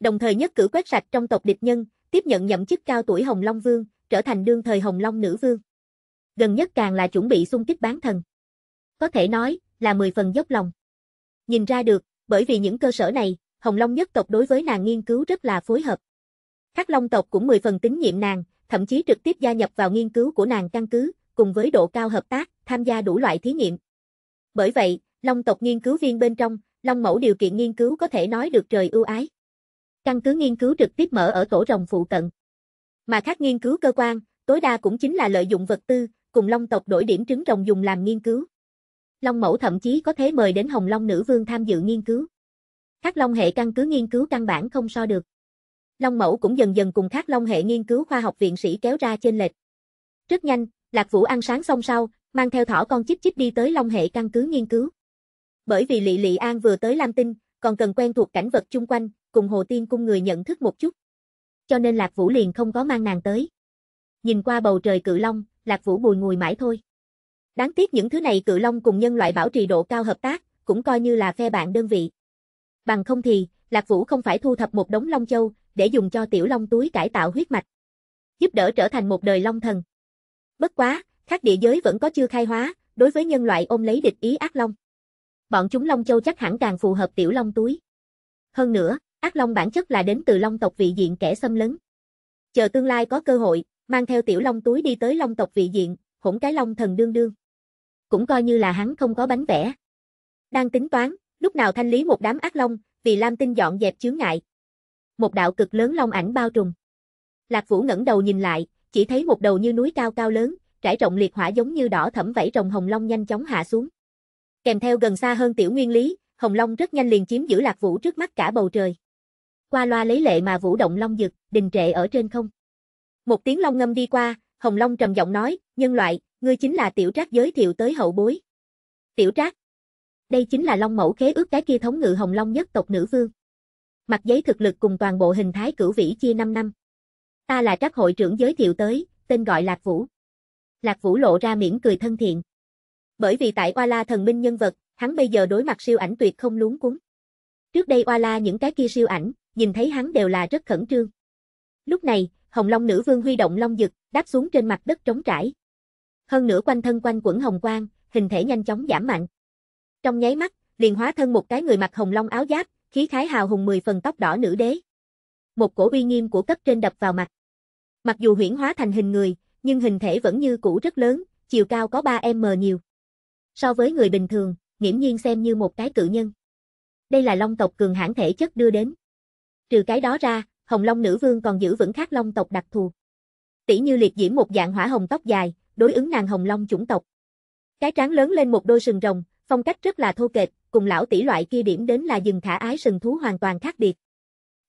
Đồng thời nhất cử quét sạch trong tộc địch nhân, tiếp nhận nhậm chức cao tuổi Hồng Long Vương, trở thành đương thời Hồng Long Nữ Vương. Gần nhất càng là chuẩn bị xung kích bán thần. Có thể nói, là 10 phần dốc lòng. Nhìn ra được, bởi vì những cơ sở này, Hồng Long nhất tộc đối với nàng nghiên cứu rất là phối hợp. các Long tộc cũng 10 phần tín nhiệm nàng, thậm chí trực tiếp gia nhập vào nghiên cứu của nàng căn cứ, cùng với độ cao hợp tác, tham gia đủ loại thí nghiệm. Bởi vậy, Long tộc nghiên cứu viên bên trong, Long mẫu điều kiện nghiên cứu có thể nói được trời ưu ái. Căn cứ nghiên cứu trực tiếp mở ở tổ rồng phụ cận. Mà các nghiên cứu cơ quan, tối đa cũng chính là lợi dụng vật tư, cùng long tộc đổi điểm trứng rồng dùng làm nghiên cứu. Long mẫu thậm chí có thể mời đến Hồng Long nữ vương tham dự nghiên cứu. Các long hệ căn cứ nghiên cứu căn bản không so được. Long mẫu cũng dần dần cùng các long hệ nghiên cứu khoa học viện sĩ kéo ra trên lệch. Rất nhanh, Lạc Vũ ăn sáng xong sau, mang theo thỏ con chích chích đi tới long hệ căn cứ nghiên cứu. Bởi vì Lị Lị An vừa tới Lam Tinh, còn cần quen thuộc cảnh vật chung quanh, cùng Hồ Tiên Cung người nhận thức một chút. Cho nên Lạc Vũ liền không có mang nàng tới. Nhìn qua bầu trời cự long, Lạc Vũ bùi ngùi mãi thôi. Đáng tiếc những thứ này cự long cùng nhân loại bảo trì độ cao hợp tác, cũng coi như là phe bạn đơn vị. Bằng không thì, Lạc Vũ không phải thu thập một đống long châu, để dùng cho tiểu long túi cải tạo huyết mạch. Giúp đỡ trở thành một đời long thần. Bất quá, khác địa giới vẫn có chưa khai hóa, đối với nhân loại ôm lấy địch ý ác long. Bọn chúng long châu chắc hẳn càng phù hợp tiểu long túi. Hơn nữa, Ác Long bản chất là đến từ Long tộc vị diện kẻ xâm lấn. Chờ tương lai có cơ hội, mang theo tiểu Long túi đi tới Long tộc vị diện, hỗn cái Long thần đương đương. Cũng coi như là hắn không có bánh vẽ. Đang tính toán, lúc nào thanh lý một đám Ác Long, vì Lam Tinh dọn dẹp chướng ngại. Một đạo cực lớn Long ảnh bao trùm. Lạc Vũ ngẩng đầu nhìn lại, chỉ thấy một đầu như núi cao cao lớn, trải rộng liệt hỏa giống như đỏ thẫm vảy rồng hồng long nhanh chóng hạ xuống. Kèm theo gần xa hơn tiểu nguyên lý, hồng long rất nhanh liền chiếm giữ Lạc Vũ trước mắt cả bầu trời qua loa lấy lệ mà vũ động long dực, đình trệ ở trên không. Một tiếng long ngâm đi qua, Hồng Long trầm giọng nói, nhân loại, ngươi chính là tiểu trác giới thiệu tới hậu bối. Tiểu trác. Đây chính là long mẫu khế ước cái kia thống ngự Hồng Long nhất tộc nữ vương. Mặt giấy thực lực cùng toàn bộ hình thái cửu vĩ chia 5 năm. Ta là trác hội trưởng giới thiệu tới, tên gọi Lạc Vũ. Lạc Vũ lộ ra miễn cười thân thiện. Bởi vì tại Oa La thần minh nhân vật, hắn bây giờ đối mặt siêu ảnh tuyệt không luống cuống. Trước đây Oa La những cái kia siêu ảnh, nhìn thấy hắn đều là rất khẩn trương. Lúc này, Hồng Long nữ vương huy động long dực, đáp xuống trên mặt đất trống trải. Hơn nữa quanh thân quanh quẩn hồng quang, hình thể nhanh chóng giảm mạnh. Trong nháy mắt, liền hóa thân một cái người mặc hồng long áo giáp, khí khái hào hùng mười phần tóc đỏ nữ đế. Một cổ uy nghiêm của cấp trên đập vào mặt. Mặc dù huyễn hóa thành hình người, nhưng hình thể vẫn như cũ rất lớn, chiều cao có 3m nhiều. So với người bình thường, nghiễm nhiên xem như một cái cự nhân. Đây là long tộc cường hãn thể chất đưa đến. Trừ cái đó ra, Hồng Long nữ vương còn giữ vững khắc long tộc đặc thù. Tỷ như liệt diễm một dạng hỏa hồng tóc dài, đối ứng nàng Hồng Long chủng tộc. Cái trán lớn lên một đôi sừng rồng, phong cách rất là thô kệch, cùng lão tỷ loại kia điểm đến là dừng thả ái sừng thú hoàn toàn khác biệt.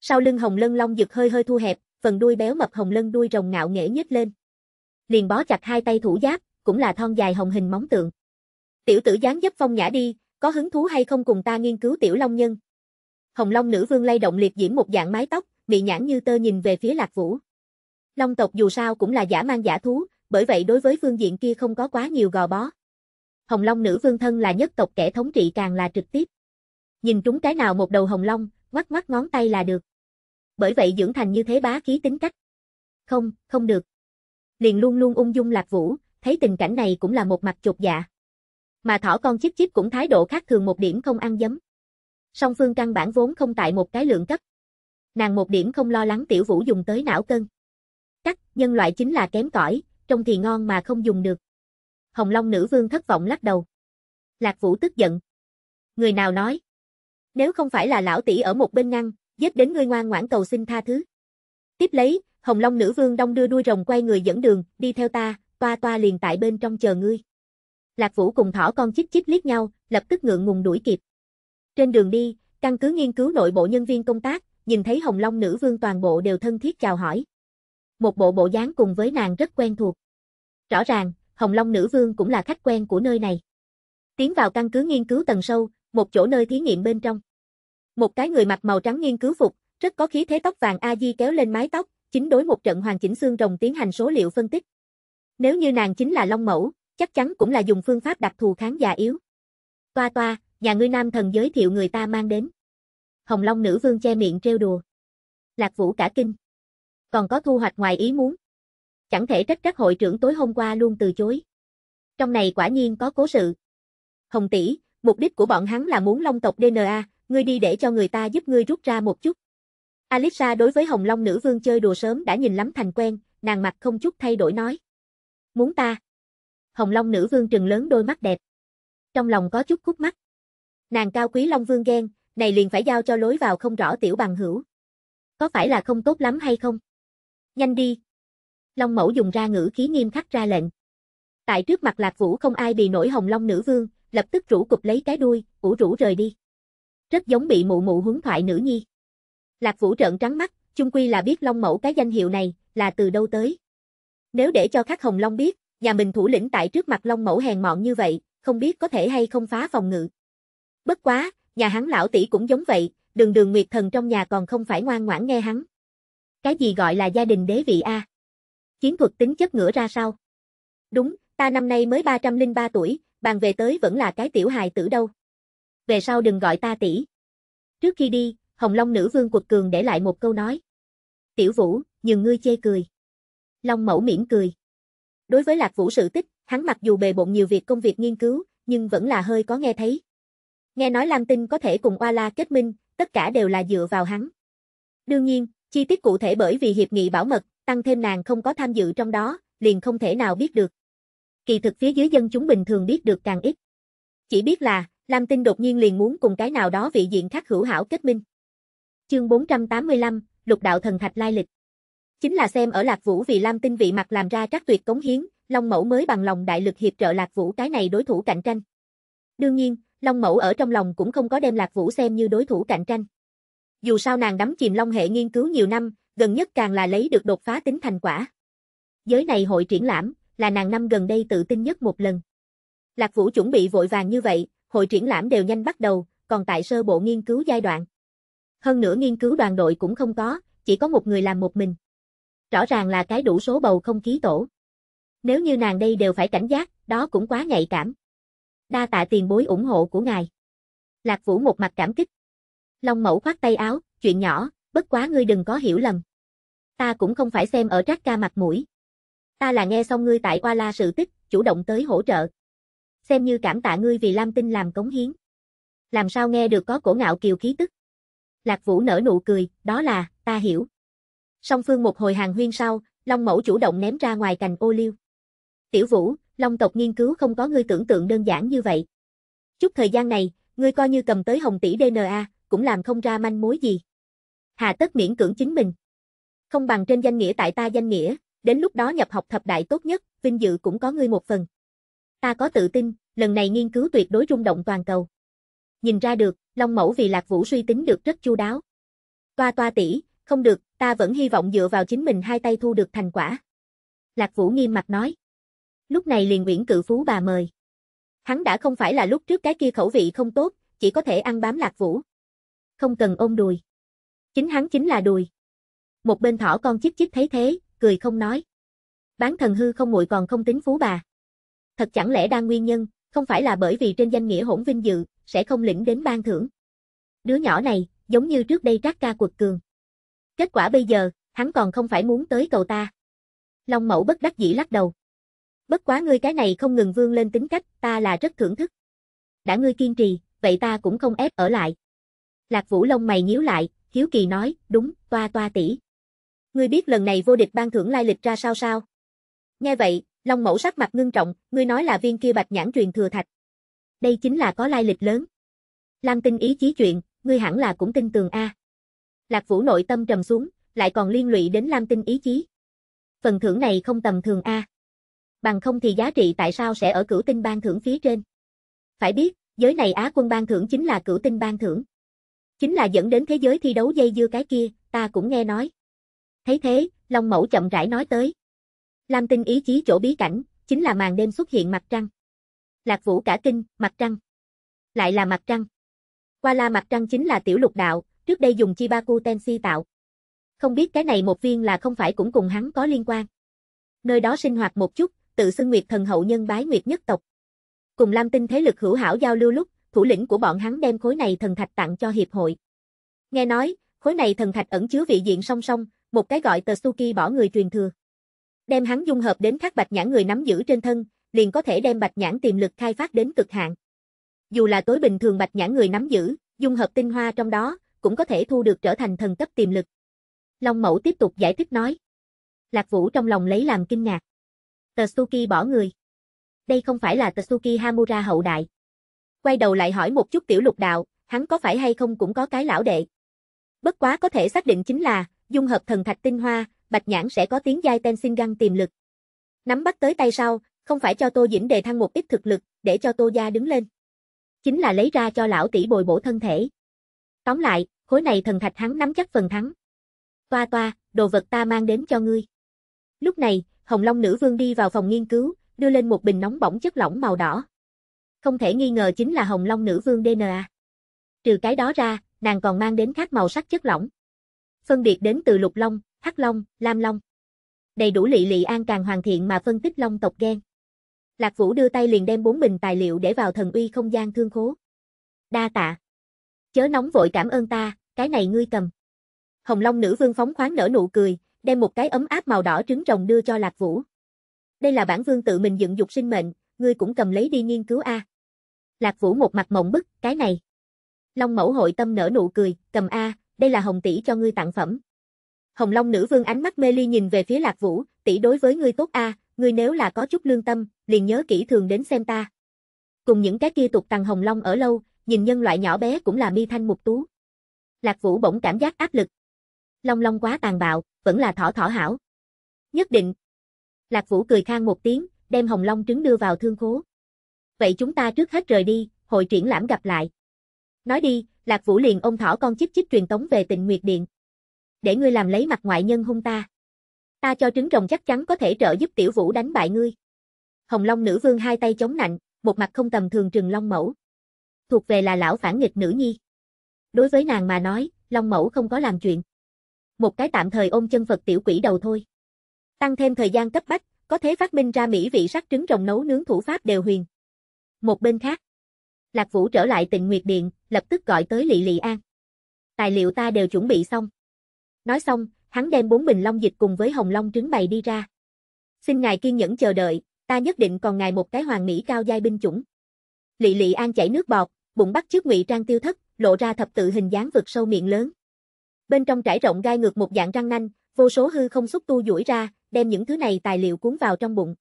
Sau lưng Hồng Lân Long giật hơi hơi thu hẹp, phần đuôi béo mập Hồng Lân đuôi rồng ngạo nghễ nhếch lên. Liền bó chặt hai tay thủ giáp, cũng là thon dài hồng hình móng tượng. Tiểu tử dáng dấp phong nhã đi, có hứng thú hay không cùng ta nghiên cứu tiểu long nhân? Hồng Long nữ vương lay động liệt diễm một dạng mái tóc, mị nhãn như tơ nhìn về phía Lạc Vũ. Long tộc dù sao cũng là giả mang giả thú, bởi vậy đối với phương diện kia không có quá nhiều gò bó. Hồng Long nữ vương thân là nhất tộc kẻ thống trị càng là trực tiếp. Nhìn chúng cái nào một đầu Hồng Long, ngoắc ngoắc ngón tay là được. Bởi vậy dưỡng thành như thế bá khí tính cách. Không, không được. Liền luôn luôn ung dung Lạc Vũ, thấy tình cảnh này cũng là một mặt chột dạ. Mà thỏ con chíp chíp cũng thái độ khác thường một điểm không ăn dấm song phương căn bản vốn không tại một cái lượng cấp. Nàng một điểm không lo lắng tiểu vũ dùng tới não cân. Cắt, nhân loại chính là kém cỏi, trông thì ngon mà không dùng được. Hồng Long nữ vương thất vọng lắc đầu. Lạc Vũ tức giận. Người nào nói? Nếu không phải là lão tỷ ở một bên ngăn, giết đến ngươi ngoan ngoãn cầu xin tha thứ. Tiếp lấy, Hồng Long nữ vương đông đưa đuôi rồng quay người dẫn đường, đi theo ta, toa toa liền tại bên trong chờ ngươi. Lạc Vũ cùng thỏ con chích chích liếc nhau, lập tức ngượng ngùng đuổi kịp. Trên đường đi, căn cứ nghiên cứu nội bộ nhân viên công tác, nhìn thấy Hồng Long nữ vương toàn bộ đều thân thiết chào hỏi. Một bộ bộ dáng cùng với nàng rất quen thuộc. Rõ ràng, Hồng Long nữ vương cũng là khách quen của nơi này. Tiến vào căn cứ nghiên cứu tầng sâu, một chỗ nơi thí nghiệm bên trong. Một cái người mặc màu trắng nghiên cứu phục, rất có khí thế tóc vàng a di kéo lên mái tóc, chính đối một trận hoàn chỉnh xương rồng tiến hành số liệu phân tích. Nếu như nàng chính là Long mẫu, chắc chắn cũng là dùng phương pháp đặc thù kháng già yếu. Toa toa, nhà ngươi nam thần giới thiệu người ta mang đến. Hồng Long nữ vương che miệng trêu đùa. Lạc Vũ cả kinh. Còn có thu hoạch ngoài ý muốn. Chẳng thể trách các hội trưởng tối hôm qua luôn từ chối. Trong này quả nhiên có cố sự. Hồng tỷ, mục đích của bọn hắn là muốn Long tộc DNA, ngươi đi để cho người ta giúp ngươi rút ra một chút. alisa đối với Hồng Long nữ vương chơi đùa sớm đã nhìn lắm thành quen, nàng mặt không chút thay đổi nói. Muốn ta. Hồng Long nữ vương trừng lớn đôi mắt đẹp. Trong lòng có chút khúc mắt. Nàng cao quý Long Vương ghen, này liền phải giao cho lối vào không rõ tiểu bằng hữu. Có phải là không tốt lắm hay không? Nhanh đi. Long mẫu dùng ra ngữ khí nghiêm khắc ra lệnh. Tại trước mặt Lạc Vũ không ai bị nổi hồng long nữ vương, lập tức rủ cục lấy cái đuôi, ủ rũ rời đi. Rất giống bị mụ mụ huấn thoại nữ nhi. Lạc Vũ trợn trắng mắt, chung quy là biết Long mẫu cái danh hiệu này, là từ đâu tới. Nếu để cho khắc hồng long biết, nhà mình thủ lĩnh tại trước mặt Long mẫu hèn mọn như vậy, không biết có thể hay không phá phòng ngự. Bất quá, nhà hắn lão tỷ cũng giống vậy, đường đường nguyệt thần trong nhà còn không phải ngoan ngoãn nghe hắn. Cái gì gọi là gia đình đế vị a? Chiến thuật tính chất ngửa ra sao? Đúng, ta năm nay mới 303 tuổi, bàn về tới vẫn là cái tiểu hài tử đâu. Về sau đừng gọi ta tỷ. Trước khi đi, Hồng Long nữ vương quật cường để lại một câu nói. Tiểu Vũ, nhường ngươi chê cười. Long mẫu mỉm cười. Đối với Lạc Vũ sự tích, hắn mặc dù bề bộn nhiều việc công việc nghiên cứu, nhưng vẫn là hơi có nghe thấy. Nghe nói Lam Tinh có thể cùng Oa La kết minh, tất cả đều là dựa vào hắn. Đương nhiên, chi tiết cụ thể bởi vì hiệp nghị bảo mật, tăng thêm nàng không có tham dự trong đó, liền không thể nào biết được. Kỳ thực phía dưới dân chúng bình thường biết được càng ít. Chỉ biết là, Lam Tinh đột nhiên liền muốn cùng cái nào đó vị diện khác hữu hảo kết minh. Chương 485, Lục đạo thần thạch lai lịch. Chính là xem ở Lạc Vũ vì Lam Tinh vị mặt làm ra các tuyệt cống hiến, Long Mẫu mới bằng lòng đại lực hiệp trợ Lạc Vũ cái này đối thủ cạnh tranh. Đương nhiên, Long Mẫu ở trong lòng cũng không có đem Lạc Vũ xem như đối thủ cạnh tranh. Dù sao nàng đắm chìm Long Hệ nghiên cứu nhiều năm, gần nhất càng là lấy được đột phá tính thành quả. Giới này hội triển lãm, là nàng năm gần đây tự tin nhất một lần. Lạc Vũ chuẩn bị vội vàng như vậy, hội triển lãm đều nhanh bắt đầu, còn tại sơ bộ nghiên cứu giai đoạn. Hơn nữa nghiên cứu đoàn đội cũng không có, chỉ có một người làm một mình. Rõ ràng là cái đủ số bầu không khí tổ. Nếu như nàng đây đều phải cảnh giác, đó cũng quá nhạy cảm. Đa tạ tiền bối ủng hộ của ngài. Lạc Vũ một mặt cảm kích. Long mẫu khoát tay áo, chuyện nhỏ, bất quá ngươi đừng có hiểu lầm. Ta cũng không phải xem ở trác ca mặt mũi. Ta là nghe xong ngươi tại qua la sự tích, chủ động tới hỗ trợ. Xem như cảm tạ ngươi vì Lam Tinh làm cống hiến. Làm sao nghe được có cổ ngạo kiều khí tức. Lạc Vũ nở nụ cười, đó là, ta hiểu. Song phương một hồi hàng huyên sau, Long mẫu chủ động ném ra ngoài cành ô liu. Tiểu Vũ, Long tộc nghiên cứu không có ngươi tưởng tượng đơn giản như vậy. Chút thời gian này, ngươi coi như cầm tới hồng tỷ DNA, cũng làm không ra manh mối gì. Hà tất miễn cưỡng chính mình. Không bằng trên danh nghĩa tại ta danh nghĩa, đến lúc đó nhập học thập đại tốt nhất, vinh dự cũng có ngươi một phần. Ta có tự tin, lần này nghiên cứu tuyệt đối rung động toàn cầu. Nhìn ra được, Long Mẫu vì Lạc Vũ suy tính được rất chu đáo. Toa toa tỷ, không được, ta vẫn hy vọng dựa vào chính mình hai tay thu được thành quả. Lạc Vũ nghiêm mặt nói lúc này liền Nguyễn Cự Phú bà mời. Hắn đã không phải là lúc trước cái kia khẩu vị không tốt, chỉ có thể ăn bám lạc vũ. Không cần ôm đùi. Chính hắn chính là đùi. Một bên thỏ con chích chích thấy thế, cười không nói. Bán thần hư không muội còn không tính phú bà. Thật chẳng lẽ đang nguyên nhân, không phải là bởi vì trên danh nghĩa hỗn vinh dự, sẽ không lĩnh đến ban thưởng. Đứa nhỏ này, giống như trước đây trác ca quật cường. Kết quả bây giờ, hắn còn không phải muốn tới cầu ta. Long mẫu bất đắc dĩ lắc đầu. Bất quá ngươi cái này không ngừng vươn lên tính cách, ta là rất thưởng thức. Đã ngươi kiên trì, vậy ta cũng không ép ở lại. Lạc Vũ lông mày nhíu lại, hiếu kỳ nói, đúng, toa toa tỷ. Ngươi biết lần này vô địch ban thưởng lai lịch ra sao sao? Nghe vậy, Long Mẫu sắc mặt ngưng trọng, ngươi nói là viên kia bạch nhãn truyền thừa thạch. Đây chính là có lai lịch lớn. Lam tinh ý chí chuyện, ngươi hẳn là cũng tin tường A. Lạc Vũ nội tâm trầm xuống, lại còn liên lụy đến Lam tinh ý chí. Phần thưởng này không tầm thường A bằng không thì giá trị tại sao sẽ ở cửu tinh ban thưởng phía trên. Phải biết, giới này Á quân ban thưởng chính là cửu tinh ban thưởng. Chính là dẫn đến thế giới thi đấu dây dưa cái kia, ta cũng nghe nói. Thấy thế, Long Mẫu chậm rãi nói tới. Lam tinh ý chí chỗ bí cảnh, chính là màn đêm xuất hiện mặt trăng. Lạc vũ cả kinh, mặt trăng. Lại là mặt trăng. Qua la mặt trăng chính là tiểu lục đạo, trước đây dùng chi ba cu tensi tạo. Không biết cái này một viên là không phải cũng cùng hắn có liên quan. Nơi đó sinh hoạt một chút, tự xưng Nguyệt thần hậu nhân bái Nguyệt nhất tộc. Cùng Lam Tinh thế lực hữu hảo giao lưu lúc, thủ lĩnh của bọn hắn đem khối này thần thạch tặng cho hiệp hội. Nghe nói, khối này thần thạch ẩn chứa vị diện song song, một cái gọi Tsuki bỏ người truyền thừa. Đem hắn dung hợp đến các bạch nhãn người nắm giữ trên thân, liền có thể đem bạch nhãn tiềm lực khai phát đến cực hạn. Dù là tối bình thường bạch nhãn người nắm giữ, dung hợp tinh hoa trong đó, cũng có thể thu được trở thành thần cấp tiềm lực. Long Mẫu tiếp tục giải thích nói. Lạc Vũ trong lòng lấy làm kinh ngạc. Tetsuki bỏ người. Đây không phải là Tetsuki Hamura hậu đại. Quay đầu lại hỏi một chút tiểu lục đạo, hắn có phải hay không cũng có cái lão đệ. Bất quá có thể xác định chính là, dung hợp thần thạch tinh hoa, bạch nhãn sẽ có tiếng giai tên găng tiềm lực. Nắm bắt tới tay sau, không phải cho Tô Dĩnh đề thăng một ít thực lực, để cho Tô Gia đứng lên. Chính là lấy ra cho lão tỷ bồi bổ thân thể. Tóm lại, khối này thần thạch hắn nắm chắc phần thắng. Toa toa, đồ vật ta mang đến cho ngươi. Lúc này, Hồng Long Nữ Vương đi vào phòng nghiên cứu, đưa lên một bình nóng bỏng chất lỏng màu đỏ. Không thể nghi ngờ chính là Hồng Long Nữ Vương DNA. Trừ cái đó ra, nàng còn mang đến khác màu sắc chất lỏng. Phân biệt đến từ lục long, hắc long, lam long. Đầy đủ lị lị an càng hoàn thiện mà phân tích long tộc gen. Lạc Vũ đưa tay liền đem bốn bình tài liệu để vào thần uy không gian thương khố. Đa tạ. Chớ nóng vội cảm ơn ta, cái này ngươi cầm. Hồng Long nữ vương phóng khoáng nở nụ cười, đem một cái ấm áp màu đỏ trứng rồng đưa cho Lạc Vũ. Đây là bản vương tự mình dựng dục sinh mệnh, ngươi cũng cầm lấy đi nghiên cứu a. Lạc Vũ một mặt mộng bức, cái này. Long Mẫu hội tâm nở nụ cười, cầm a, đây là hồng tỷ cho ngươi tặng phẩm. Hồng Long nữ vương ánh mắt mê ly nhìn về phía Lạc Vũ, tỷ đối với ngươi tốt a, ngươi nếu là có chút lương tâm, liền nhớ kỹ thường đến xem ta. Cùng những cái kia tục tằng Hồng Long ở lâu, nhìn nhân loại nhỏ bé cũng là mi thanh mục tú. Lạc Vũ bỗng cảm giác áp lực. Long Long quá tàn bạo, vẫn là thỏ thỏ hảo. Nhất định. Lạc Vũ cười khang một tiếng, đem hồng long trứng đưa vào thương khố. Vậy chúng ta trước hết rời đi, hội triển lãm gặp lại. Nói đi, Lạc Vũ liền ôm thỏ con chích chích truyền tống về tình nguyệt điện. Để ngươi làm lấy mặt ngoại nhân hung ta. Ta cho trứng rồng chắc chắn có thể trợ giúp tiểu vũ đánh bại ngươi. Hồng Long nữ vương hai tay chống nạnh, một mặt không tầm thường trừng Long Mẫu. Thuộc về là lão phản nghịch nữ nhi. Đối với nàng mà nói, Long Mẫu không có làm chuyện một cái tạm thời ôm chân Phật tiểu quỷ đầu thôi. Tăng thêm thời gian cấp bách, có thế phát minh ra mỹ vị sắc trứng rồng nấu nướng thủ pháp đều huyền. Một bên khác, Lạc Vũ trở lại tình Nguyệt Điện, lập tức gọi tới Lệ Lệ An. Tài liệu ta đều chuẩn bị xong. Nói xong, hắn đem bốn bình long dịch cùng với hồng long trứng bày đi ra. Xin ngài kiên nhẫn chờ đợi, ta nhất định còn ngài một cái hoàng mỹ cao giai binh chủng. Lệ Lệ An chảy nước bọt, bụng bắt trước ngụy trang tiêu thất, lộ ra thập tự hình dáng vực sâu miệng lớn. Bên trong trải rộng gai ngược một dạng răng nanh, vô số hư không xúc tu duỗi ra, đem những thứ này tài liệu cuốn vào trong bụng.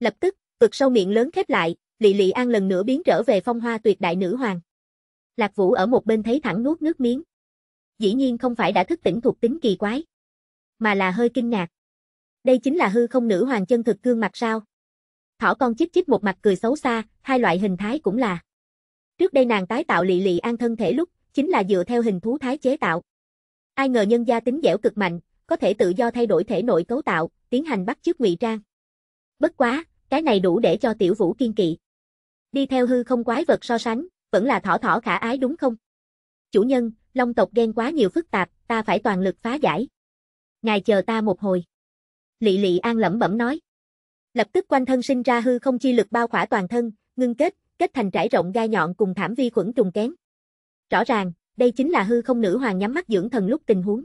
Lập tức, vực sâu miệng lớn khép lại, Lị Lị An lần nữa biến trở về phong hoa tuyệt đại nữ hoàng. Lạc Vũ ở một bên thấy thẳng nuốt nước miếng. Dĩ nhiên không phải đã thức tỉnh thuộc tính kỳ quái, mà là hơi kinh ngạc. Đây chính là hư không nữ hoàng chân thực gương mặt sao? Thỏ con chích chích một mặt cười xấu xa, hai loại hình thái cũng là. Trước đây nàng tái tạo Lị Lị An thân thể lúc, chính là dựa theo hình thú thái chế tạo. Ai ngờ nhân gia tính dẻo cực mạnh, có thể tự do thay đổi thể nội cấu tạo, tiến hành bắt chước ngụy trang. Bất quá, cái này đủ để cho tiểu vũ kiên kỵ. Đi theo hư không quái vật so sánh, vẫn là thỏ thỏ khả ái đúng không? Chủ nhân, long tộc ghen quá nhiều phức tạp, ta phải toàn lực phá giải. Ngài chờ ta một hồi. Lị lị an lẩm bẩm nói. Lập tức quanh thân sinh ra hư không chi lực bao khỏa toàn thân, ngưng kết, kết thành trải rộng gai nhọn cùng thảm vi khuẩn trùng kén. Rõ ràng, đây chính là hư không nữ hoàng nhắm mắt dưỡng thần lúc tình huống.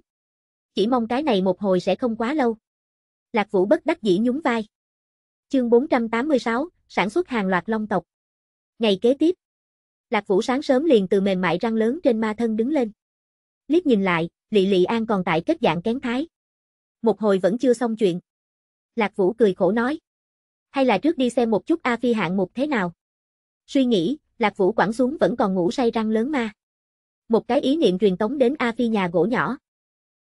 Chỉ mong cái này một hồi sẽ không quá lâu. Lạc Vũ bất đắc dĩ nhún vai. Chương 486, sản xuất hàng loạt long tộc. Ngày kế tiếp, Lạc Vũ sáng sớm liền từ mềm mại răng lớn trên ma thân đứng lên. Liếc nhìn lại, lị lị An còn tại kết dạng kén thái. Một hồi vẫn chưa xong chuyện. Lạc Vũ cười khổ nói, hay là trước đi xem một chút A Phi hạng một thế nào. Suy nghĩ, Lạc Vũ quẳng xuống vẫn còn ngủ say răng lớn ma. Một cái ý niệm truyền tống đến A Phi nhà gỗ nhỏ.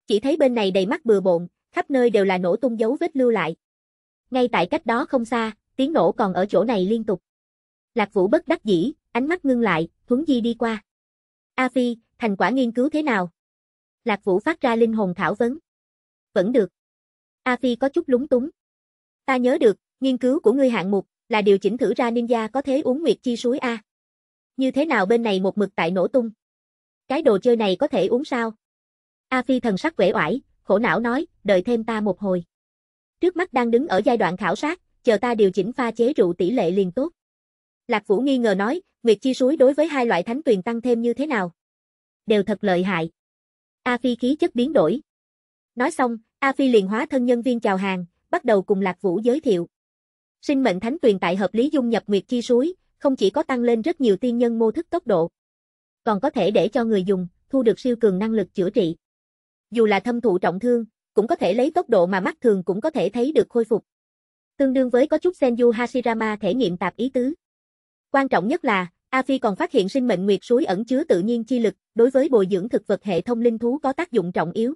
Chỉ thấy bên này đầy mắt bừa bộn, khắp nơi đều là nổ tung dấu vết lưu lại. Ngay tại cách đó không xa, tiếng nổ còn ở chỗ này liên tục. Lạc Vũ bất đắc dĩ, ánh mắt ngưng lại, thuấn di đi qua. A Phi, thành quả nghiên cứu thế nào? Lạc Vũ phát ra linh hồn thảo vấn. Vẫn được. A Phi có chút lúng túng. Ta nhớ được, nghiên cứu của ngươi hạng mục, là điều chỉnh thử ra ninja có thế uống nguyệt chi suối A. Như thế nào bên này một mực tại nổ tung? Cái đồ chơi này có thể uống sao? A Phi thần sắc vẻ oải, khổ não nói, đợi thêm ta một hồi. Trước mắt đang đứng ở giai đoạn khảo sát, chờ ta điều chỉnh pha chế rượu tỷ lệ liền tốt. Lạc Vũ nghi ngờ nói, Nguyệt Chi Suối đối với hai loại thánh tuyền tăng thêm như thế nào? Đều thật lợi hại. A Phi khí chất biến đổi. Nói xong, A Phi liền hóa thân nhân viên chào hàng, bắt đầu cùng Lạc Vũ giới thiệu. Sinh mệnh thánh tuyền tại hợp lý dung nhập Nguyệt Chi Suối, không chỉ có tăng lên rất nhiều tiên nhân mô thức tốc độ, còn có thể để cho người dùng thu được siêu cường năng lực chữa trị. Dù là thâm thụ trọng thương, cũng có thể lấy tốc độ mà mắt thường cũng có thể thấy được khôi phục. Tương đương với có chút Senju Hashirama thể nghiệm tạp ý tứ. Quan trọng nhất là, A Phi còn phát hiện sinh mệnh nguyệt suối ẩn chứa tự nhiên chi lực, đối với bồi dưỡng thực vật hệ thông linh thú có tác dụng trọng yếu.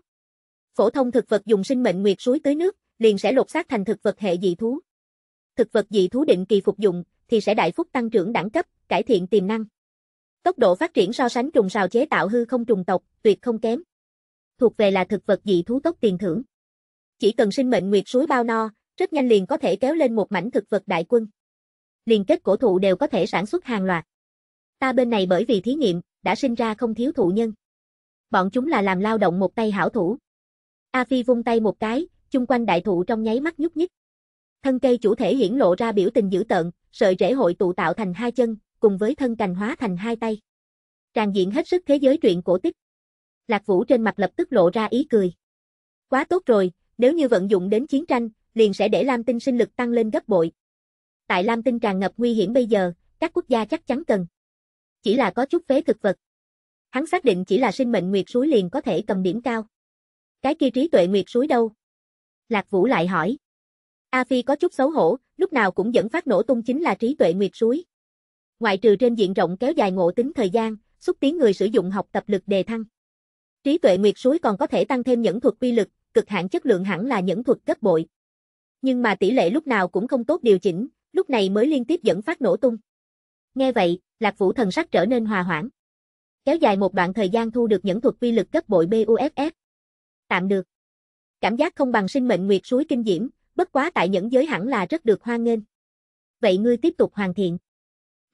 Phổ thông thực vật dùng sinh mệnh nguyệt suối tưới nước, liền sẽ lột xác thành thực vật hệ dị thú. Thực vật dị thú định kỳ phục dụng thì sẽ đại phúc tăng trưởng đẳng cấp, cải thiện tiềm năng. Tốc độ phát triển so sánh trùng sào chế tạo hư không trùng tộc, tuyệt không kém. Thuộc về là thực vật dị thú tốt tiền thưởng. Chỉ cần sinh mệnh nguyệt suối bao no, rất nhanh liền có thể kéo lên một mảnh thực vật đại quân. Liên kết cổ thụ đều có thể sản xuất hàng loạt. Ta bên này bởi vì thí nghiệm, đã sinh ra không thiếu thụ nhân. Bọn chúng là làm lao động một tay hảo thủ. A Phi vung tay một cái, chung quanh đại thụ trong nháy mắt nhúc nhích. Thân cây chủ thể hiển lộ ra biểu tình dữ tợn, sợi rễ hội tụ tạo thành hai chân, cùng với thân cành hóa thành hai tay. Tràn diện hết sức thế giới truyện cổ tích. Lạc Vũ trên mặt lập tức lộ ra ý cười. Quá tốt rồi, nếu như vận dụng đến chiến tranh, liền sẽ để Lam Tinh sinh lực tăng lên gấp bội. Tại Lam Tinh tràn ngập nguy hiểm bây giờ, các quốc gia chắc chắn cần. Chỉ là có chút phế thực vật. Hắn xác định chỉ là sinh mệnh nguyệt suối liền có thể cầm điểm cao. Cái kia trí tuệ nguyệt suối đâu? Lạc Vũ lại hỏi. A Phi có chút xấu hổ, lúc nào cũng dẫn phát nổ tung chính là trí tuệ nguyệt suối ngoại trừ trên diện rộng kéo dài ngộ tính thời gian, xúc tiến người sử dụng học tập lực đề thăng. Trí tuệ nguyệt suối còn có thể tăng thêm những thuật quy lực, cực hạn chất lượng hẳn là những thuật cấp bội. Nhưng mà tỷ lệ lúc nào cũng không tốt điều chỉnh, lúc này mới liên tiếp dẫn phát nổ tung. Nghe vậy, Lạc Vũ thần sắc trở nên hòa hoãn. Kéo dài một đoạn thời gian thu được những thuật quy lực cấp bội BUFF. Tạm được. Cảm giác không bằng sinh mệnh nguyệt suối kinh diễm, bất quá tại những giới hẳn là rất được hoan nghênh. Vậy ngươi tiếp tục hoàn thiện.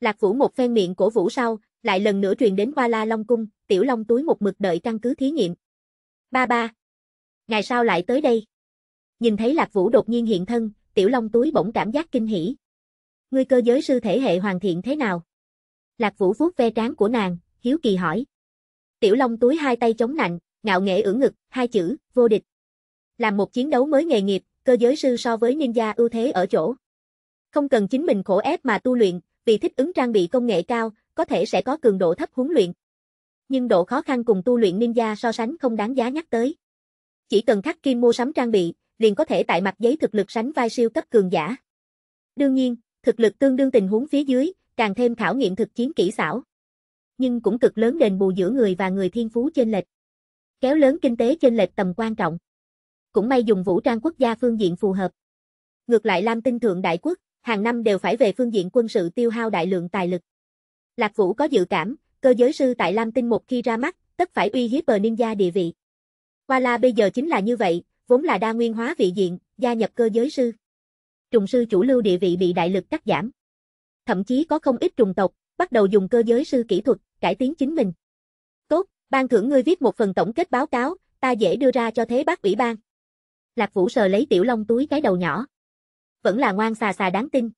Lạc Vũ một phen miệng cổ vũ sau, lại lần nữa truyền đến qua La Long Cung, tiểu long túi một mực đợi căn cứ thí nghiệm. Ba ba. Ngày sau lại tới đây. Nhìn thấy Lạc Vũ đột nhiên hiện thân, tiểu long túi bỗng cảm giác kinh hỉ. Ngươi cơ giới sư thể hệ hoàn thiện thế nào? Lạc Vũ vuốt ve trán của nàng, hiếu kỳ hỏi. Tiểu long túi hai tay chống nạnh, ngạo nghễ ưỡn ngực, hai chữ, vô địch. Làm một chiến đấu mới nghề nghiệp, cơ giới sư so với ninja ưu thế ở chỗ. Không cần chính mình khổ ép mà tu luyện, vì thích ứng trang bị công nghệ cao, có thể sẽ có cường độ thấp huấn luyện. Nhưng độ khó khăn cùng tu luyện ninja so sánh không đáng giá nhắc tới. Chỉ cần khắc kim mua sắm trang bị, liền có thể tại mặt giấy thực lực sánh vai siêu cấp cường giả. Đương nhiên, thực lực tương đương tình huống phía dưới, càng thêm khảo nghiệm thực chiến kỹ xảo. Nhưng cũng cực lớn đền bù giữa người và người thiên phú trên lệch. Kéo lớn kinh tế trên lệch tầm quan trọng. Cũng may dùng vũ trang quốc gia phương diện phù hợp. Ngược lại Lam tinh thượng đại quốc, hàng năm đều phải về phương diện quân sự tiêu hao đại lượng tài lực. Lạc Vũ có dự cảm, cơ giới sư tại Lam Tinh một khi ra mắt, tất phải uy hiếp bờ ninja địa vị. Hoa La bây giờ chính là như vậy, vốn là đa nguyên hóa vị diện, gia nhập cơ giới sư. Trùng sư chủ lưu địa vị bị đại lực cắt giảm. Thậm chí có không ít trùng tộc, bắt đầu dùng cơ giới sư kỹ thuật, cải tiến chính mình. Tốt, ban thưởng ngươi viết một phần tổng kết báo cáo, ta dễ đưa ra cho thế bác ủy ban. Lạc Vũ sờ lấy tiểu long túi cái đầu nhỏ vẫn là ngoan xà xà đáng tin.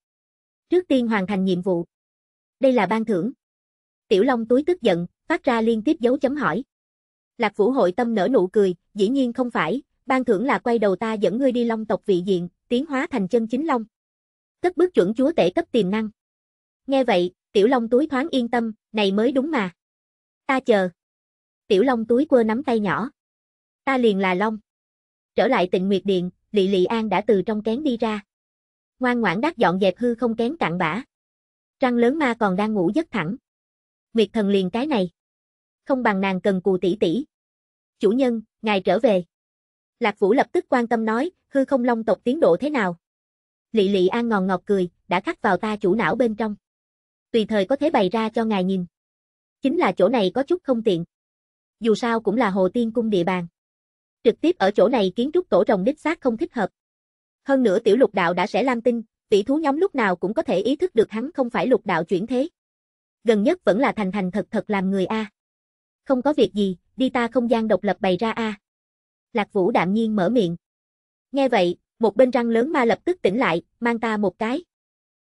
Trước tiên hoàn thành nhiệm vụ. Đây là ban thưởng. Tiểu Long túi tức giận, phát ra liên tiếp dấu chấm hỏi. Lạc Vũ hội tâm nở nụ cười, dĩ nhiên không phải, ban thưởng là quay đầu ta dẫn ngươi đi Long tộc vị diện, tiến hóa thành chân chính Long. Cất bước chuẩn chúa tể cấp tiềm năng. Nghe vậy, Tiểu Long túi thoáng yên tâm, này mới đúng mà. Ta chờ. Tiểu Long túi quơ nắm tay nhỏ. Ta liền là Long. Trở lại tịnh Nguyệt Điện, Lị Lị An đã từ trong kén đi ra ngoan ngoãn đắc dọn dẹp hư không kén cặn bã. Trăng lớn ma còn đang ngủ giấc thẳng. Nguyệt thần liền cái này. Không bằng nàng cần cù tỷ tỷ. Chủ nhân, ngài trở về. Lạc Vũ lập tức quan tâm nói, hư không long tộc tiến độ thế nào? Lị lị an ngòn ngọt cười, đã khắc vào ta chủ não bên trong. Tùy thời có thể bày ra cho ngài nhìn. Chính là chỗ này có chút không tiện. Dù sao cũng là hồ tiên cung địa bàn. Trực tiếp ở chỗ này kiến trúc tổ rồng đích xác không thích hợp. Hơn nữa tiểu lục đạo đã sẽ lam tinh, tỷ thú nhóm lúc nào cũng có thể ý thức được hắn không phải lục đạo chuyển thế. Gần nhất vẫn là thành thành thật thật làm người A. Không có việc gì, đi ta không gian độc lập bày ra A. Lạc Vũ đạm nhiên mở miệng. Nghe vậy, một bên răng lớn ma lập tức tỉnh lại, mang ta một cái.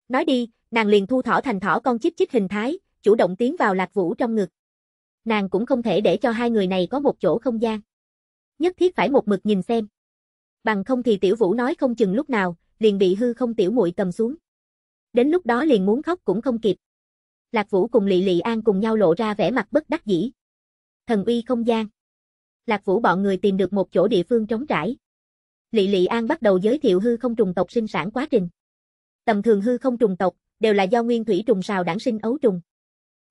Nói đi, nàng liền thu thỏ thành thỏ con chip chích hình thái, chủ động tiến vào Lạc Vũ trong ngực. Nàng cũng không thể để cho hai người này có một chỗ không gian. Nhất thiết phải một mực nhìn xem bằng không thì tiểu vũ nói không chừng lúc nào, liền bị hư không tiểu muội cầm xuống. Đến lúc đó liền muốn khóc cũng không kịp. Lạc Vũ cùng Lị Lị An cùng nhau lộ ra vẻ mặt bất đắc dĩ. Thần uy không gian. Lạc Vũ bọn người tìm được một chỗ địa phương trống trải. Lị Lị An bắt đầu giới thiệu hư không trùng tộc sinh sản quá trình. Tầm thường hư không trùng tộc đều là do nguyên thủy trùng sào đản sinh ấu trùng.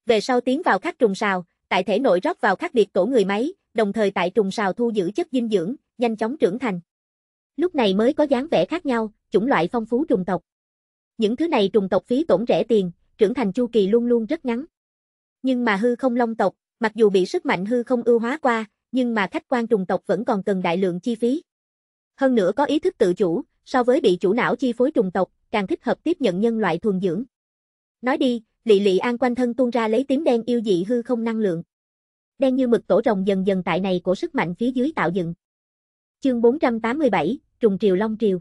Về sau tiến vào khắc trùng sào, tại thể nội rót vào khắc biệt tổ người máy, đồng thời tại trùng sào thu giữ chất dinh dưỡng, nhanh chóng trưởng thành. Lúc này mới có dáng vẻ khác nhau, chủng loại phong phú trùng tộc. Những thứ này trùng tộc phí tổn rẻ tiền, trưởng thành chu kỳ luôn luôn rất ngắn. Nhưng mà hư không long tộc, mặc dù bị sức mạnh hư không ưu hóa qua, nhưng mà khách quan trùng tộc vẫn còn cần đại lượng chi phí. Hơn nữa có ý thức tự chủ, so với bị chủ não chi phối trùng tộc, càng thích hợp tiếp nhận nhân loại thuần dưỡng. Nói đi, Lị Lị An quanh thân tuôn ra lấy tím đen yêu dị hư không năng lượng. Đen như mực tổ rồng dần dần tại này của sức mạnh phía dưới tạo dựng. Chương 487, trùng triều long triều.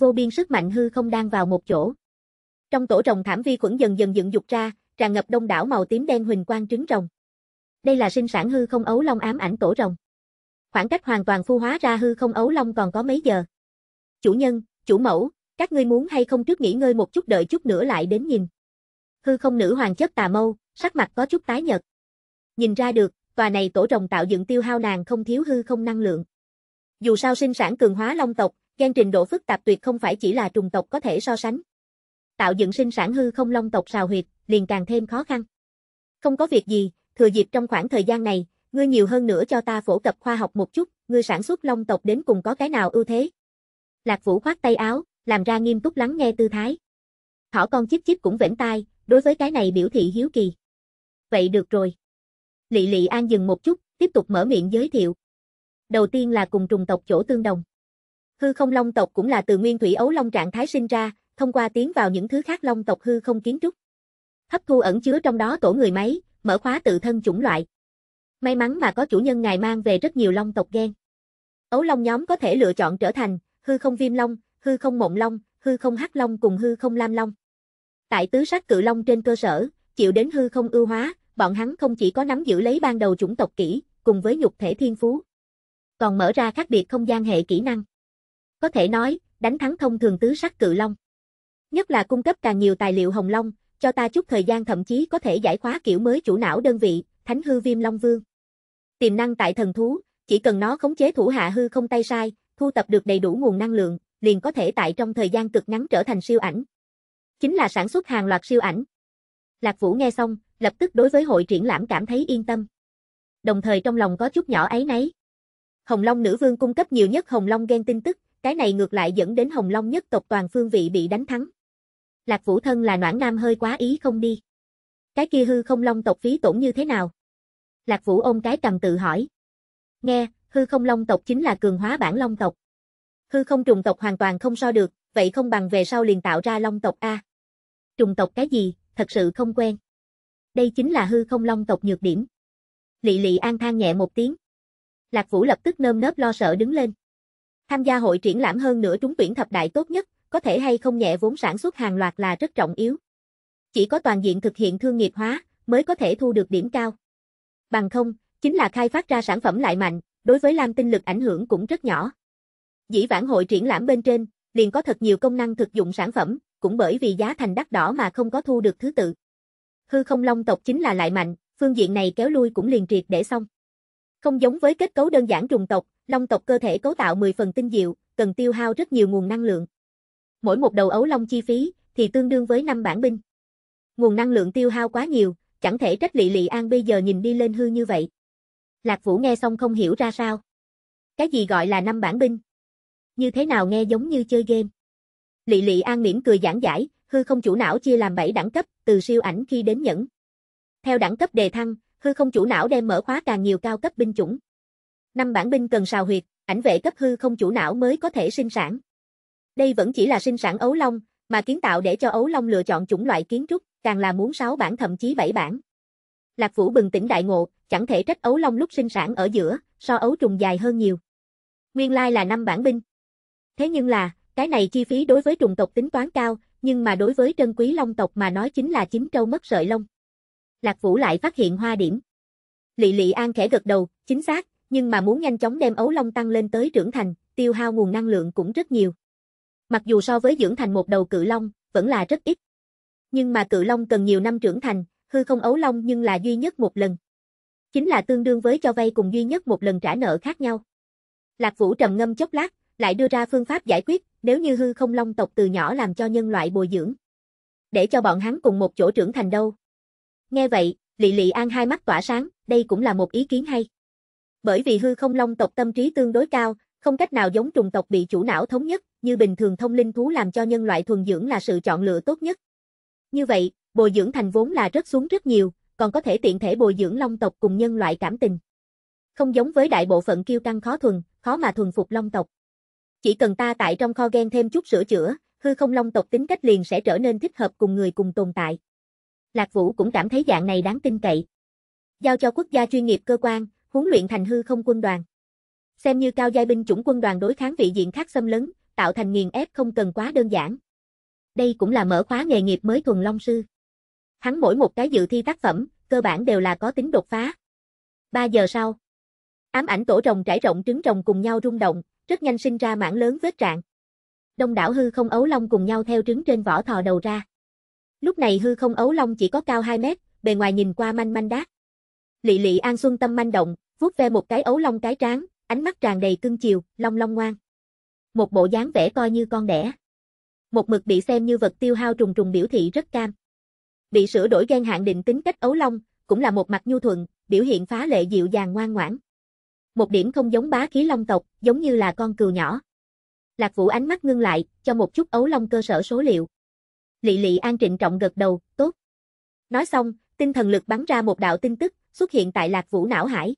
Vô biên sức mạnh hư không đang vào một chỗ. Trong tổ rồng thảm vi khuẩn dần dần dựng dục ra, tràn ngập đông đảo màu tím đen huỳnh quang trứng rồng. Đây là sinh sản hư không ấu long ám ảnh tổ rồng. Khoảng cách hoàn toàn phu hóa ra hư không ấu long còn có mấy giờ. Chủ nhân, chủ mẫu, các ngươi muốn hay không trước nghỉ ngơi một chút đợi chút nữa lại đến nhìn. Hư không nữ hoàng chất tà mâu, sắc mặt có chút tái nhợt. Nhìn ra được, tòa này tổ rồng tạo dựng tiêu hao nàng không thiếu hư không năng lượng. Dù sao sinh sản cường hóa long tộc, gen trình độ phức tạp tuyệt không phải chỉ là trùng tộc có thể so sánh. Tạo dựng sinh sản hư không long tộc xào huyệt, liền càng thêm khó khăn. Không có việc gì, thừa dịp trong khoảng thời gian này, ngươi nhiều hơn nữa cho ta phổ cập khoa học một chút, ngươi sản xuất long tộc đến cùng có cái nào ưu thế. Lạc Vũ khoát tay áo, làm ra nghiêm túc lắng nghe tư thái. Thỏ con chích chích cũng vẻn tai, đối với cái này biểu thị hiếu kỳ. Vậy được rồi. Lị Lị An dừng một chút, tiếp tục mở miệng giới thiệu đầu tiên là cùng trùng tộc chỗ tương đồng. Hư không long tộc cũng là từ nguyên thủy ấu long trạng thái sinh ra, thông qua tiến vào những thứ khác long tộc hư không kiến trúc. Hấp thu ẩn chứa trong đó tổ người máy, mở khóa tự thân chủng loại. May mắn mà có chủ nhân ngài mang về rất nhiều long tộc gen. Ấu long nhóm có thể lựa chọn trở thành hư không viêm long, hư không mộng long, hư không hắc long cùng hư không lam long. Tại tứ sắc cự long trên cơ sở, chịu đến hư không ưu hóa, bọn hắn không chỉ có nắm giữ lấy ban đầu chủng tộc kỹ, cùng với nhục thể thiên phú, còn mở ra khác biệt không gian hệ kỹ năng. Có thể nói, đánh thắng thông thường tứ sắc cự long. Nhất là cung cấp càng nhiều tài liệu hồng long, cho ta chút thời gian thậm chí có thể giải khóa kiểu mới chủ não đơn vị, Thánh hư viêm long vương. Tiềm năng tại thần thú, chỉ cần nó khống chế thủ hạ hư không tay sai, thu tập được đầy đủ nguồn năng lượng, liền có thể tại trong thời gian cực ngắn trở thành siêu ảnh. Chính là sản xuất hàng loạt siêu ảnh. Lạc Vũ nghe xong, lập tức đối với hội triển lãm cảm thấy yên tâm. Đồng thời trong lòng có chút nhỏ ấy nấy. Hồng Long nữ vương cung cấp nhiều nhất Hồng Long gen tin tức, cái này ngược lại dẫn đến Hồng Long nhất tộc toàn phương vị bị đánh thắng. Lạc Vũ thân là noãn nam hơi quá ý không đi. Cái kia hư không long tộc phí tổn như thế nào? Lạc Vũ ôm cái cầm tự hỏi. Nghe, hư không long tộc chính là cường hóa bản long tộc. Hư không trùng tộc hoàn toàn không so được, vậy không bằng về sau liền tạo ra long tộc A. Trùng tộc cái gì, thật sự không quen. Đây chính là hư không long tộc nhược điểm. Lị lị an than nhẹ một tiếng. Lạc Vũ lập tức nơm nớp lo sợ đứng lên. Tham gia hội triển lãm hơn nửa trúng tuyển thập đại tốt nhất, có thể hay không nhẹ vốn sản xuất hàng loạt là rất trọng yếu. Chỉ có toàn diện thực hiện thương nghiệp hóa mới có thể thu được điểm cao. Bằng không, chính là khai phát ra sản phẩm lại mạnh, đối với Lam tinh lực ảnh hưởng cũng rất nhỏ. Dĩ vãng hội triển lãm bên trên, liền có thật nhiều công năng thực dụng sản phẩm, cũng bởi vì giá thành đắt đỏ mà không có thu được thứ tự. Hư không long tộc chính là lại mạnh, phương diện này kéo lui cũng liền triệt để xong. Không giống với kết cấu đơn giản trùng tộc, long tộc cơ thể cấu tạo 10 phần tinh diệu, cần tiêu hao rất nhiều nguồn năng lượng. Mỗi một đầu ấu long chi phí thì tương đương với 5 bản binh. Nguồn năng lượng tiêu hao quá nhiều, chẳng thể trách lị lị An bây giờ nhìn đi lên hư như vậy. Lạc Vũ nghe xong không hiểu ra sao. Cái gì gọi là năm bản binh? Như thế nào nghe giống như chơi game? lị lị An mỉm cười giảng giải, hư không chủ não chia làm 7 đẳng cấp, từ siêu ảnh khi đến nhẫn. Theo đẳng cấp đề thăng, hư không chủ não đem mở khóa càng nhiều cao cấp binh chủng. Năm bản binh cần sào huyệt, ảnh vệ cấp hư không chủ não mới có thể sinh sản. Đây vẫn chỉ là sinh sản ấu long, mà kiến tạo để cho ấu long lựa chọn chủng loại kiến trúc, càng là muốn 6 bản thậm chí 7 bản. Lạc Vũ bừng tỉnh đại ngộ, chẳng thể trách ấu long lúc sinh sản ở giữa, so ấu trùng dài hơn nhiều. Nguyên lai là năm bản binh. Thế nhưng là, cái này chi phí đối với trùng tộc tính toán cao, nhưng mà đối với trân quý long tộc mà nói chính là chín trâu mất sợi lông. Lạc Vũ lại phát hiện hoa điểm. Lị Lị An khẽ gật đầu, chính xác, nhưng mà muốn nhanh chóng đem ấu long tăng lên tới trưởng thành, tiêu hao nguồn năng lượng cũng rất nhiều. Mặc dù so với dưỡng thành một đầu cự long, vẫn là rất ít. Nhưng mà cự long cần nhiều năm trưởng thành, hư không ấu long nhưng là duy nhất một lần. Chính là tương đương với cho vay cùng duy nhất một lần trả nợ khác nhau. Lạc Vũ trầm ngâm chốc lát, lại đưa ra phương pháp giải quyết, nếu như hư không long tộc từ nhỏ làm cho nhân loại bồi dưỡng. Để cho bọn hắn cùng một chỗ trưởng thành đâu. Nghe vậy, Lị Lị An hai mắt tỏa sáng, đây cũng là một ý kiến hay. Bởi vì hư không long tộc tâm trí tương đối cao, không cách nào giống trùng tộc bị chủ não thống nhất, như bình thường thông linh thú làm cho nhân loại thuần dưỡng là sự chọn lựa tốt nhất. Như vậy, bồi dưỡng thành vốn là rất xuống rất nhiều, còn có thể tiện thể bồi dưỡng long tộc cùng nhân loại cảm tình. Không giống với đại bộ phận kiêu căng khó thuần, khó mà thuần phục long tộc. Chỉ cần ta tại trong kho gen thêm chút sửa chữa, hư không long tộc tính cách liền sẽ trở nên thích hợp cùng người cùng tồn tại. Lạc Vũ cũng cảm thấy dạng này đáng tin cậy. Giao cho quốc gia chuyên nghiệp cơ quan, huấn luyện thành hư không quân đoàn. Xem như cao giai binh chủng quân đoàn đối kháng vị diện khác xâm lấn, tạo thành nghiền ép không cần quá đơn giản. Đây cũng là mở khóa nghề nghiệp mới thuần long sư. Hắn mỗi một cái dự thi tác phẩm, cơ bản đều là có tính đột phá. 3 giờ sau, ám ảnh tổ rồng trải rộng trứng rồng cùng nhau rung động, rất nhanh sinh ra mảng lớn vết trạng. Đông đảo hư không ấu long cùng nhau theo trứng trên vỏ thò đầu ra. Lúc này hư không ấu long chỉ có cao 2 mét, bề ngoài nhìn qua manh manh đát. Lị lị an xuân tâm manh động, vuốt ve một cái ấu long cái tráng ánh mắt tràn đầy cưng chiều, long long ngoan. Một bộ dáng vẻ coi như con đẻ. Một mực bị xem như vật tiêu hao trùng trùng biểu thị rất cam. Bị sửa đổi ghen hạn định tính cách ấu long, cũng là một mặt nhu thuận, biểu hiện phá lệ dịu dàng ngoan ngoãn. Một điểm không giống bá khí long tộc, giống như là con cừu nhỏ. Lạc Vũ ánh mắt ngưng lại, cho một chút ấu long cơ sở số liệu. Lị Lị An trịnh trọng gật đầu, tốt. Nói xong, tinh thần lực bắn ra một đạo tin tức, xuất hiện tại Lạc Vũ não hải.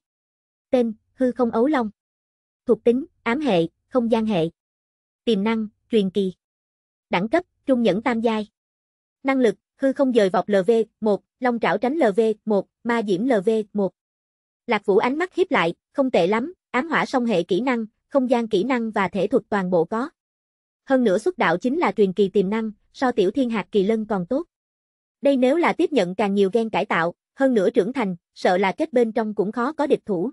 Tên, hư không ấu long. Thuộc tính, ám hệ, không gian hệ. Tiềm năng, truyền kỳ. Đẳng cấp, trung nhẫn tam giai. Năng lực, hư không dời vọc LV1, long trảo tránh LV1, ma diễm LV1. Lạc Vũ ánh mắt hiếp lại, không tệ lắm, ám hỏa song hệ kỹ năng, không gian kỹ năng và thể thuật toàn bộ có. Hơn nữa xuất đạo chính là truyền kỳ tiềm năng, so tiểu thiên hạt kỳ lân còn tốt. Đây nếu là tiếp nhận càng nhiều gen cải tạo, hơn nữa trưởng thành, sợ là kết bên trong cũng khó có địch thủ.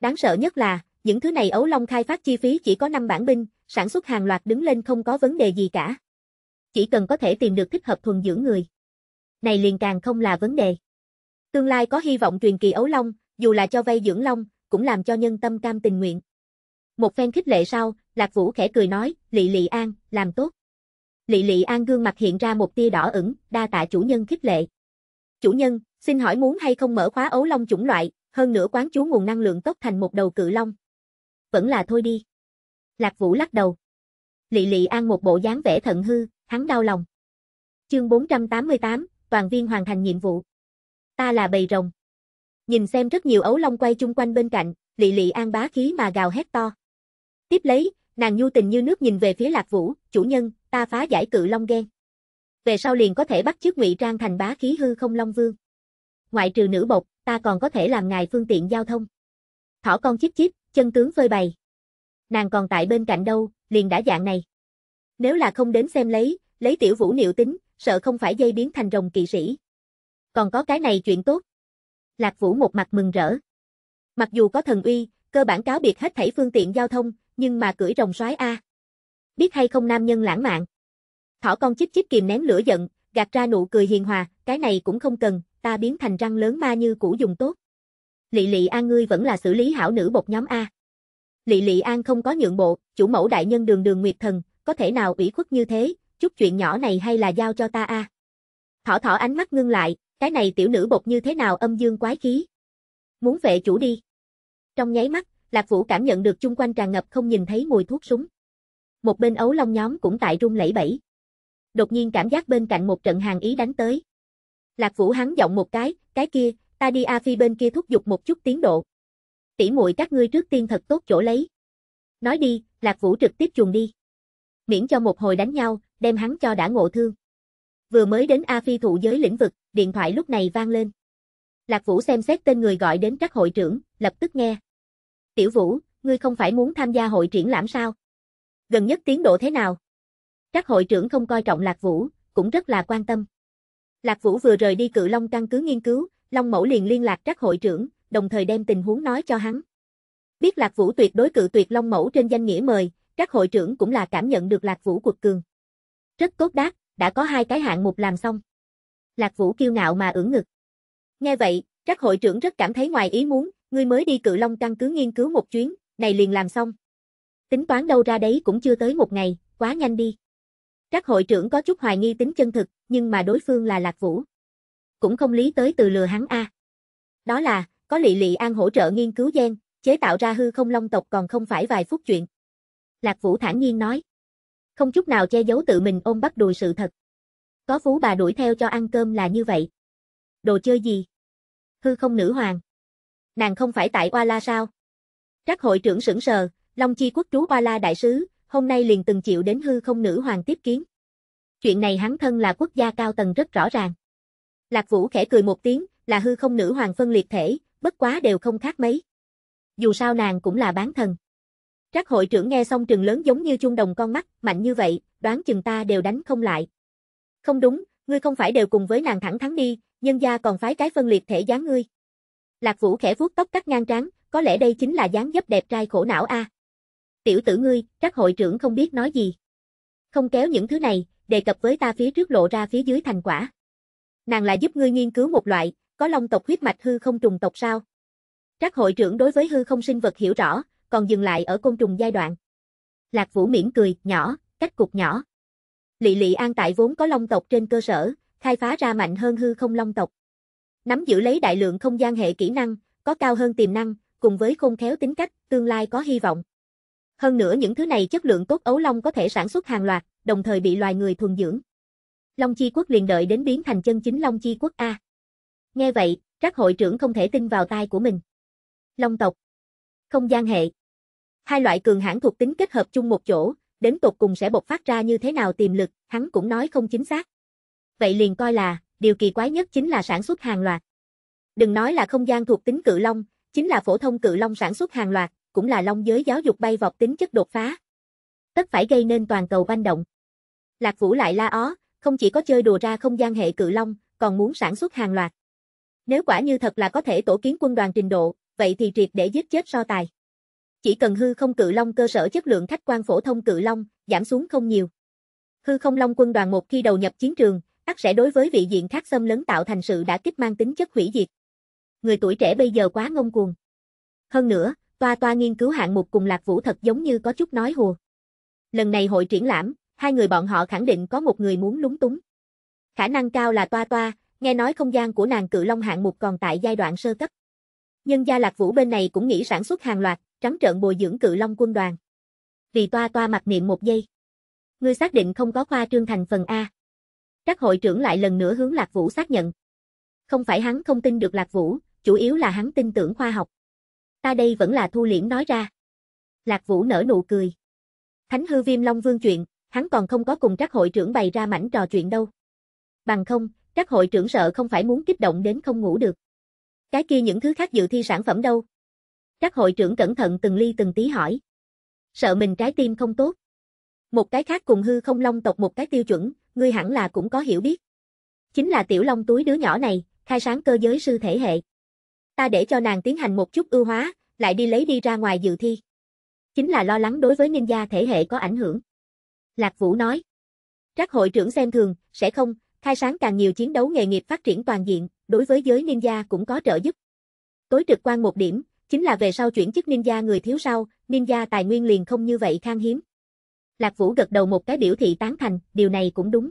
Đáng sợ nhất là, những thứ này ấu long khai phát chi phí chỉ có 5 bản binh, sản xuất hàng loạt đứng lên không có vấn đề gì cả. Chỉ cần có thể tìm được thích hợp thuần dưỡng người. Này liền càng không là vấn đề. Tương lai có hy vọng truyền kỳ ấu long, dù là cho vay dưỡng long, cũng làm cho nhân tâm cam tình nguyện. Một phen khích lệ sau, Lạc Vũ khẽ cười nói, Lị Lị An, làm tốt. Lị Lị An gương mặt hiện ra một tia đỏ ửng, đa tạ chủ nhân khích lệ. Chủ nhân, xin hỏi muốn hay không mở khóa ấu long chủng loại, hơn nữa quán chú nguồn năng lượng tốt thành một đầu cự long. Vẫn là thôi đi. Lạc Vũ lắc đầu. Lị Lị An một bộ dáng vẻ thận hư, hắn đau lòng. Chương 488, toàn viên hoàn thành nhiệm vụ. Ta là bầy rồng. Nhìn xem rất nhiều ấu long quay chung quanh bên cạnh, Lị Lị An bá khí mà gào hét to. Tiếp lấy, nàng nhu tình như nước nhìn về phía Lạc Vũ, chủ nhân, ta phá giải cự long ghen. Về sau liền có thể bắt chước ngụy trang thành bá khí hư không long vương. Ngoại trừ nữ bộc, ta còn có thể làm ngài phương tiện giao thông. Thỏ con chíp chíp, chân tướng phơi bày. Nàng còn tại bên cạnh đâu, liền đã dạng này. Nếu là không đến xem lấy, lấy tiểu vũ niệu tính, sợ không phải dây biến thành rồng kỵ sĩ. Còn có cái này chuyện tốt. Lạc Vũ một mặt mừng rỡ. Mặc dù có thần uy, cơ bản cáo biệt hết thảy phương tiện giao thông, nhưng mà cưỡi rồng soái a biết hay không nam nhân lãng mạn. Thỏ con chích chích kìm nén lửa giận, gạt ra nụ cười hiền hòa, cái này cũng không cần, ta biến thành răng lớn ma như cũ dùng tốt. Lị Lị An ngươi vẫn là xử lý hảo nữ bột nhóm A. Lị Lị An không có nhượng bộ, chủ mẫu đại nhân đường đường nguyệt thần, có thể nào ủy khuất như thế, chút chuyện nhỏ này hay là giao cho ta A. Thỏ thỏ ánh mắt ngưng lại, cái này tiểu nữ bột như thế nào âm dương quái khí. Muốn vệ chủ đi. Trong nháy mắt, Lạc Vũ cảm nhận được chung quanh tràn ngập không nhìn thấy mùi thuốc súng. Một bên ấu long nhóm cũng tại rung lẩy bẩy. Đột nhiên cảm giác bên cạnh một trận hàng ý đánh tới. Lạc Vũ hắn giọng một cái, cái kia, ta đi A Phi bên kia thúc giục một chút tiến độ. Tỷ muội các ngươi trước tiên thật tốt chỗ lấy. Nói đi, Lạc Vũ trực tiếp chuồng đi. Miễn cho một hồi đánh nhau, đem hắn cho đã ngộ thương. Vừa mới đến A Phi thụ giới lĩnh vực, điện thoại lúc này vang lên. Lạc Vũ xem xét tên người gọi đến các hội trưởng, lập tức nghe. Tiểu Vũ, ngươi không phải muốn tham gia hội triển lãm sao? gần nhất tiến độ thế nào? Các hội trưởng không coi trọng Lạc Vũ, cũng rất là quan tâm. Lạc Vũ vừa rời đi cự Long căn cứ nghiên cứu, Long Mẫu liền liên lạc các hội trưởng, đồng thời đem tình huống nói cho hắn. Biết Lạc Vũ tuyệt đối cự tuyệt Long Mẫu trên danh nghĩa mời, các hội trưởng cũng là cảm nhận được Lạc Vũ cuộc cường. Rất tốt đát, đã có hai cái hạng mục làm xong. Lạc Vũ kiêu ngạo mà ưỡn ngực. Nghe vậy, các hội trưởng rất cảm thấy ngoài ý muốn, ngươi mới đi cự Long căn cứ nghiên cứu một chuyến, này liền làm xong, Tính toán đâu ra đấy cũng chưa tới một ngày, quá nhanh đi. Các hội trưởng có chút hoài nghi tính chân thực, nhưng mà đối phương là Lạc Vũ. Cũng không lý tới từ lừa hắn a. Đó là, có Lị Lị An hỗ trợ nghiên cứu gen, chế tạo ra hư không long tộc còn không phải vài phút chuyện. Lạc Vũ thản nhiên nói. Không chút nào che giấu tự mình ôm bắt đùi sự thật. Có phú bà đuổi theo cho ăn cơm là như vậy. Đồ chơi gì? Hư không nữ hoàng. Nàng không phải tại Oa La sao? Các hội trưởng sững sờ, Long Chi quốc trú Ba La đại sứ, hôm nay liền từng chịu đến hư không nữ hoàng tiếp kiến. Chuyện này hắn thân là quốc gia cao tầng rất rõ ràng. Lạc Vũ khẽ cười một tiếng, là hư không nữ hoàng phân liệt thể, bất quá đều không khác mấy. Dù sao nàng cũng là bán thần. Trác hội trưởng nghe xong trường lớn giống như chung đồng con mắt, mạnh như vậy, đoán chừng ta đều đánh không lại. Không đúng, ngươi không phải đều cùng với nàng thẳng thắng đi, nhân gia còn phái cái phân liệt thể dáng ngươi. Lạc Vũ khẽ vuốt tóc cắt ngang trắng, có lẽ đây chính là dáng dấp đẹp trai khổ não a. À tiểu tử ngươi, các hội trưởng không biết nói gì. Không kéo những thứ này, đề cập với ta phía trước lộ ra phía dưới thành quả. Nàng là giúp ngươi nghiên cứu một loại, có long tộc huyết mạch hư không trùng tộc sao? Các hội trưởng đối với hư không sinh vật hiểu rõ, còn dừng lại ở côn trùng giai đoạn. Lạc Vũ miễn cười, nhỏ, cách cục nhỏ. Lị Lị An tại vốn có long tộc trên cơ sở, khai phá ra mạnh hơn hư không long tộc. Nắm giữ lấy đại lượng không gian hệ kỹ năng, có cao hơn tiềm năng, cùng với khôn khéo tính cách, tương lai có hy vọng. Hơn nữa những thứ này chất lượng tốt ấu long có thể sản xuất hàng loạt, đồng thời bị loài người thuần dưỡng. Long Chi Quốc liền đợi đến biến thành chân chính Long Chi Quốc A. Nghe vậy, các hội trưởng không thể tin vào tai của mình. Long tộc. Không gian hệ. Hai loại cường hãn thuộc tính kết hợp chung một chỗ, đến tục cùng sẽ bộc phát ra như thế nào tiềm lực, hắn cũng nói không chính xác. Vậy liền coi là, điều kỳ quái nhất chính là sản xuất hàng loạt. Đừng nói là không gian thuộc tính cự long, chính là phổ thông cự long sản xuất hàng loạt, cũng là long giới giáo dục bay vọt tính chất đột phá. Tất phải gây nên toàn cầu banh động. Lạc Vũ lại la ó, không chỉ có chơi đùa ra không gian hệ cự long, còn muốn sản xuất hàng loạt. Nếu quả như thật là có thể tổ kiến quân đoàn trình độ, vậy thì triệt để giết chết so tài. Chỉ cần hư không cự long cơ sở chất lượng khách quan phổ thông cự long, giảm xuống không nhiều. Hư không long quân đoàn một khi đầu nhập chiến trường, ắt sẽ đối với vị diện khác xâm lấn tạo thành sự đã kích mang tính chất hủy diệt. Người tuổi trẻ bây giờ quá ngông cuồng. Hơn nữa, Toa Toa nghiên cứu hạng mục cùng Lạc Vũ thật giống như có chút nói hùa. Lần này hội triển lãm, hai người bọn họ khẳng định có một người muốn lúng túng. Khả năng cao là Toa Toa, nghe nói không gian của nàng cự long hạng mục còn tại giai đoạn sơ cấp. Nhưng gia Lạc Vũ bên này cũng nghĩ sản xuất hàng loạt, trắng trợn bồi dưỡng cự long quân đoàn. Vì Toa Toa mặc niệm một giây. Ngươi xác định không có khoa trương thành phần A. Các hội trưởng lại lần nữa hướng Lạc Vũ xác nhận. Không phải hắn không tin được Lạc Vũ, chủ yếu là hắn tin tưởng khoa học. Ta đây vẫn là thu liễm nói ra. Lạc Vũ nở nụ cười. Thánh hư viêm long vương chuyện, hắn còn không có cùng các hội trưởng bày ra mảnh trò chuyện đâu. Bằng không, các hội trưởng sợ không phải muốn kích động đến không ngủ được. Cái kia những thứ khác dự thi sản phẩm đâu? Các hội trưởng cẩn thận từng ly từng tí hỏi. Sợ mình trái tim không tốt. Một cái khác cùng hư không long tộc một cái tiêu chuẩn, ngươi hẳn là cũng có hiểu biết. Chính là tiểu long túi đứa nhỏ này, khai sáng cơ giới sư thể hệ ta để cho nàng tiến hành một chút ưu hóa, lại đi lấy đi ra ngoài dự thi. Chính là lo lắng đối với ninja thể hệ có ảnh hưởng. Lạc Vũ nói. Trác hội trưởng xem thường, sẽ không, khai sáng càng nhiều chiến đấu nghề nghiệp phát triển toàn diện, đối với giới ninja cũng có trợ giúp. Tối trực quan một điểm, chính là về sau chuyển chức ninja người thiếu sau, ninja tài nguyên liền không như vậy khan hiếm. Lạc Vũ gật đầu một cái biểu thị tán thành, điều này cũng đúng.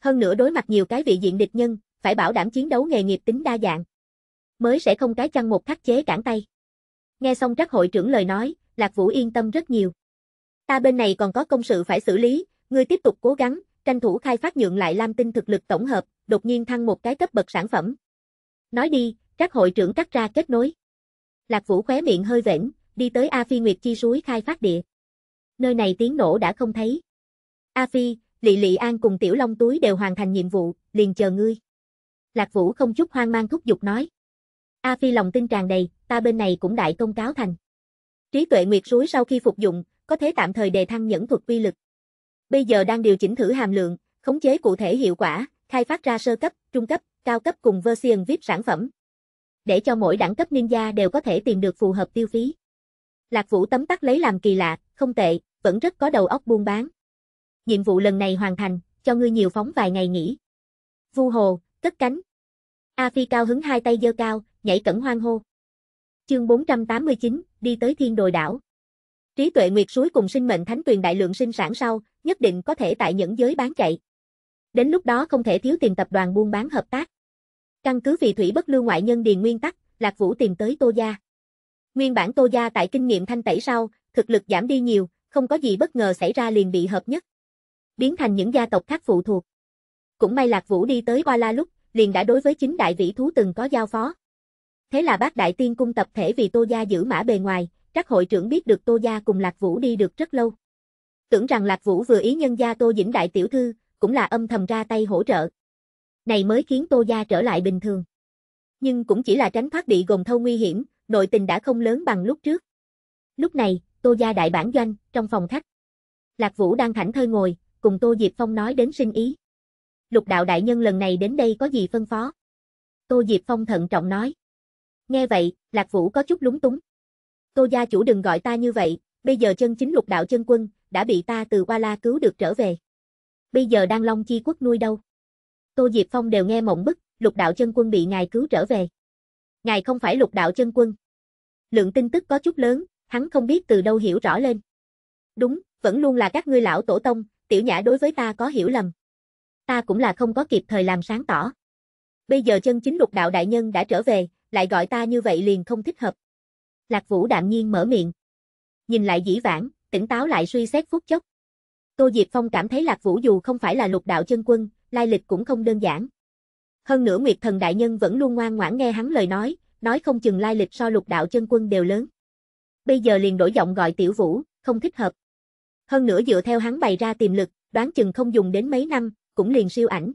Hơn nữa đối mặt nhiều cái vị diện địch nhân, phải bảo đảm chiến đấu nghề nghiệp tính đa dạng mới sẽ không cái chăng một khắc chế cản tay. Nghe xong các hội trưởng lời nói, Lạc Vũ yên tâm rất nhiều. Ta bên này còn có công sự phải xử lý, ngươi tiếp tục cố gắng, tranh thủ khai phát nhượng lại Lam Tinh thực lực tổng hợp, đột nhiên thăng một cái cấp bậc sản phẩm. Nói đi, các hội trưởng cắt ra kết nối. Lạc Vũ khóe miệng hơi vểnh, đi tới A Phi Nguyệt Chi suối khai phát địa. Nơi này tiếng nổ đã không thấy. A Phi, Lị Lị An cùng Tiểu Long Túi đều hoàn thành nhiệm vụ, liền chờ ngươi. Lạc Vũ không chút hoang mang thúc giục nói. A Phi lòng tin tràn đầy, ta bên này cũng đại công cáo thành. Trí tuệ nguyệt rúi sau khi phục dụng, có thể tạm thời đề thăng nhẫn thuật uy lực. Bây giờ đang điều chỉnh thử hàm lượng, khống chế cụ thể hiệu quả, khai phát ra sơ cấp, trung cấp, cao cấp cùng version VIP sản phẩm. Để cho mỗi đẳng cấp ninja đều có thể tìm được phù hợp tiêu phí. Lạc Vũ tấm tắc lấy làm kỳ lạ, không tệ, vẫn rất có đầu óc buôn bán. Nhiệm vụ lần này hoàn thành, cho ngươi nhiều phóng vài ngày nghỉ. Vu Hồ, cất cánh. A Phi cao hứng hai tay giơ cao, nhảy cẩn hoang hô. Chương 489, đi tới thiên đồi đảo. Trí tuệ nguyệt suối cùng sinh mệnh thánh tuyền đại lượng sinh sản sau, nhất định có thể tại những giới bán chạy. Đến lúc đó không thể thiếu tìm tập đoàn buôn bán hợp tác. Căn cứ vì thủy bất lưu ngoại nhân điền nguyên tắc, Lạc Vũ tìm tới Tô Gia. Nguyên bản Tô Gia tại kinh nghiệm thanh tẩy sau, thực lực giảm đi nhiều, không có gì bất ngờ xảy ra liền bị hợp nhất. Biến thành những gia tộc khác phụ thuộc. Cũng may Lạc Vũ đi tới Oa La lúc, liền đã đối với chính đại vĩ thú từng có giao phó. Thế là bác đại tiên cung tập thể vì Tô Gia giữ mã bề ngoài, các hội trưởng biết được Tô Gia cùng Lạc Vũ đi được rất lâu. Tưởng rằng Lạc Vũ vừa ý nhân gia Tô Dĩnh đại tiểu thư, cũng là âm thầm ra tay hỗ trợ. Này mới khiến Tô Gia trở lại bình thường. Nhưng cũng chỉ là tránh thoát bị gồng thâu nguy hiểm, nội tình đã không lớn bằng lúc trước. Lúc này, Tô Gia đại bản doanh, trong phòng khách. Lạc Vũ đang thảnh thơi ngồi, cùng Tô Diệp Phong nói đến sinh ý. Lục đạo đại nhân lần này đến đây có gì phân phó? Tô Diệp Phong thận trọng nói. Nghe vậy, Lạc Vũ có chút lúng túng. Tô gia chủ đừng gọi ta như vậy, bây giờ chân chính lục đạo chân quân, đã bị ta từ qua la cứu được trở về. Bây giờ đang long chi quốc nuôi đâu? Tô Diệp Phong đều nghe mộng bức, lục đạo chân quân bị ngài cứu trở về. Ngài không phải lục đạo chân quân. Lượng tin tức có chút lớn, hắn không biết từ đâu hiểu rõ lên. Đúng, vẫn luôn là các ngươi lão tổ tông, tiểu nhã đối với ta có hiểu lầm. Ta cũng là không có kịp thời làm sáng tỏ. Bây giờ chân chính lục đạo đại nhân đã trở về, lại gọi ta như vậy liền không thích hợp. Lạc Vũ đạm nhiên mở miệng. Nhìn lại dĩ vãng, tỉnh táo lại suy xét phút chốc. Tô Diệp Phong cảm thấy Lạc Vũ dù không phải là lục đạo chân quân, lai lịch cũng không đơn giản. Hơn nữa Nguyệt Thần Đại Nhân vẫn luôn ngoan ngoãn nghe hắn lời nói, nói không chừng lai lịch so lục đạo chân quân đều lớn. Bây giờ liền đổi giọng gọi Tiểu Vũ, không thích hợp. Hơn nữa dựa theo hắn bày ra tiềm lực, đoán chừng không dùng đến mấy năm, cũng liền siêu ảnh.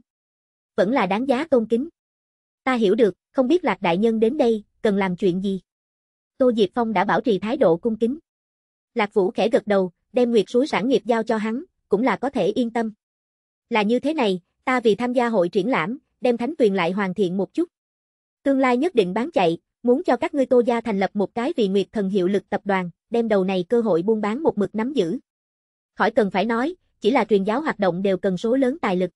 Vẫn là đáng giá tôn kính. Ta hiểu được, không biết Lạc Đại Nhân đến đây, cần làm chuyện gì? Tô Diệp Phong đã bảo trì thái độ cung kính. Lạc Vũ khẽ gật đầu, đem nguyệt suối sản nghiệp giao cho hắn, cũng là có thể yên tâm. Là như thế này, ta vì tham gia hội triển lãm, đem thánh tuyền lại hoàn thiện một chút. Tương lai nhất định bán chạy, muốn cho các ngươi Tô gia thành lập một cái vì nguyệt thần hiệu lực tập đoàn, đem đầu này cơ hội buôn bán một mực nắm giữ. Khỏi cần phải nói, chỉ là truyền giáo hoạt động đều cần số lớn tài lực.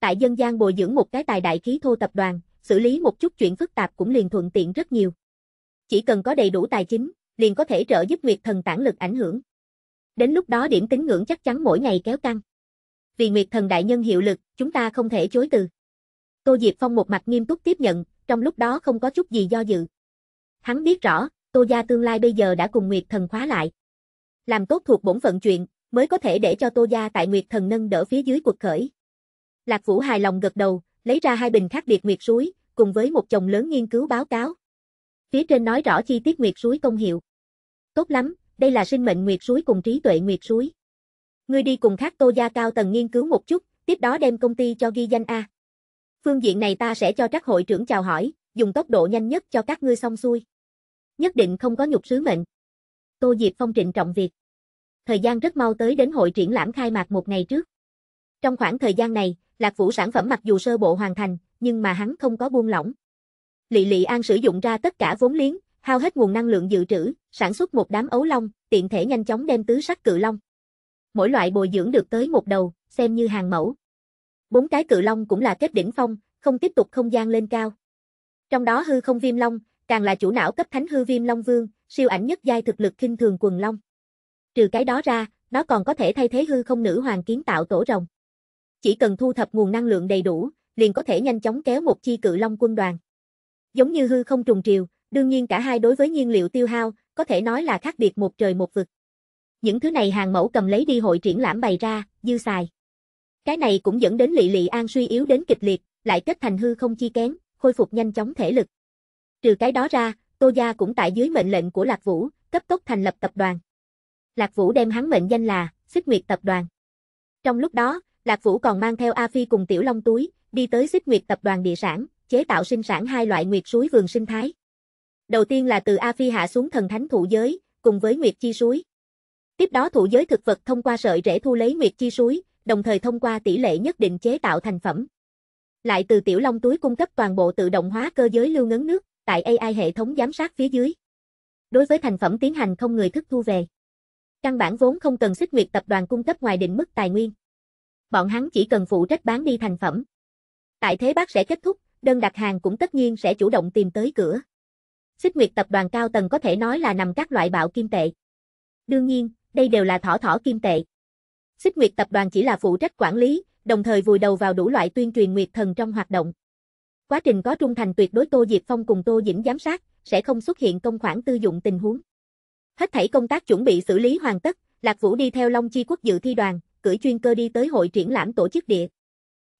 Tại dân gian bồi dưỡng một cái tài đại khí thô tập đoàn, xử lý một chút chuyện phức tạp cũng liền thuận tiện rất nhiều. Chỉ cần có đầy đủ tài chính, liền có thể trợ giúp Nguyệt Thần tản lực ảnh hưởng. Đến lúc đó điểm tính ngưỡng chắc chắn mỗi ngày kéo căng. Vì Nguyệt Thần đại nhân hiệu lực, chúng ta không thể chối từ. Tô Diệp Phong một mặt nghiêm túc tiếp nhận, trong lúc đó không có chút gì do dự. Hắn biết rõ, Tô gia tương lai bây giờ đã cùng Nguyệt Thần khóa lại. Làm tốt thuộc bổn phận chuyện, mới có thể để cho Tô gia tại Nguyệt Thần nâng đỡ phía dưới cuộc khởi. Lạc Vũ hài lòng gật đầu, lấy ra hai bình khác biệt nguyệt suối, cùng với một chồng lớn nghiên cứu báo cáo. Phía trên nói rõ chi tiết nguyệt suối công hiệu. Tốt lắm, đây là sinh mệnh nguyệt suối cùng trí tuệ nguyệt suối. Ngươi đi cùng khác Tô gia cao tầng nghiên cứu một chút, tiếp đó đem công ty cho ghi danh a. Phương diện này ta sẽ cho các hội trưởng chào hỏi, dùng tốc độ nhanh nhất cho các ngươi xong xuôi. Nhất định không có nhục sứ mệnh. Tô Diệp Phong trịnh trọng việc. Thời gian rất mau tới đến hội triển lãm khai mạc một ngày trước. Trong khoảng thời gian này, Lạc Vũ sản phẩm mặc dù sơ bộ hoàn thành, nhưng mà hắn không có buông lỏng. Lị Lị An sử dụng ra tất cả vốn liếng, hao hết nguồn năng lượng dự trữ, sản xuất một đám ấu long, tiện thể nhanh chóng đem tứ sắc cự long. Mỗi loại bồi dưỡng được tới một đầu, xem như hàng mẫu. Bốn cái cự long cũng là kết đỉnh phong, không tiếp tục không gian lên cao. Trong đó hư không viêm long, càng là chủ não cấp thánh hư viêm long vương, siêu ảnh nhất giai thực lực kinh thường quần long. Trừ cái đó ra, nó còn có thể thay thế hư không nữ hoàng kiến tạo tổ rồng chỉ cần thu thập nguồn năng lượng đầy đủ, liền có thể nhanh chóng kéo một chi cự long quân đoàn. Giống như hư không trùng triều, đương nhiên cả hai đối với nhiên liệu tiêu hao, có thể nói là khác biệt một trời một vực. Những thứ này hàng mẫu cầm lấy đi hội triển lãm bày ra, dư xài. Cái này cũng dẫn đến Lị Lị An suy yếu đến kịch liệt, lại kết thành hư không chi kén, khôi phục nhanh chóng thể lực. Trừ cái đó ra, Tô Gia cũng tại dưới mệnh lệnh của Lạc Vũ, cấp tốc thành lập tập đoàn. Lạc Vũ đem hắn mệnh danh là Xích Nguyệt Tập đoàn. Trong lúc đó, Lạc Vũ còn mang theo A Phi cùng Tiểu Long túi, đi tới xích nguyệt tập đoàn địa sản, chế tạo sinh sản hai loại nguyệt suối vườn sinh thái. Đầu tiên là từ A Phi hạ xuống thần thánh Thủ giới, cùng với nguyệt chi suối. Tiếp đó Thủ giới thực vật thông qua sợi rễ thu lấy nguyệt chi suối, đồng thời thông qua tỷ lệ nhất định chế tạo thành phẩm. Lại từ Tiểu Long túi cung cấp toàn bộ tự động hóa cơ giới lưu ngấn nước, tại AI hệ thống giám sát phía dưới. Đối với thành phẩm tiến hành không người thức thu về. Căn bản vốn không cần xích nguyệt tập đoàn cung cấp ngoài định mức tài nguyên bọn hắn chỉ cần phụ trách bán đi thành phẩm. Tại thế bác sẽ kết thúc, đơn đặt hàng cũng tất nhiên sẽ chủ động tìm tới cửa. Xích Nguyệt tập đoàn cao tầng có thể nói là nằm các loại bạo kim tệ. Đương nhiên, đây đều là thỏ thỏ kim tệ. Xích Nguyệt tập đoàn chỉ là phụ trách quản lý, đồng thời vùi đầu vào đủ loại tuyên truyền Nguyệt thần trong hoạt động. Quá trình có trung thành tuyệt đối Tô Diệp Phong cùng Tô Dĩnh giám sát, sẽ không xuất hiện công khoản tư dụng tình huống. Hết thảy công tác chuẩn bị xử lý hoàn tất, Lạc Vũ đi theo Long Chi Quốc dự thi đoàn, cưỡi chuyên cơ đi tới hội triển lãm tổ chức địa.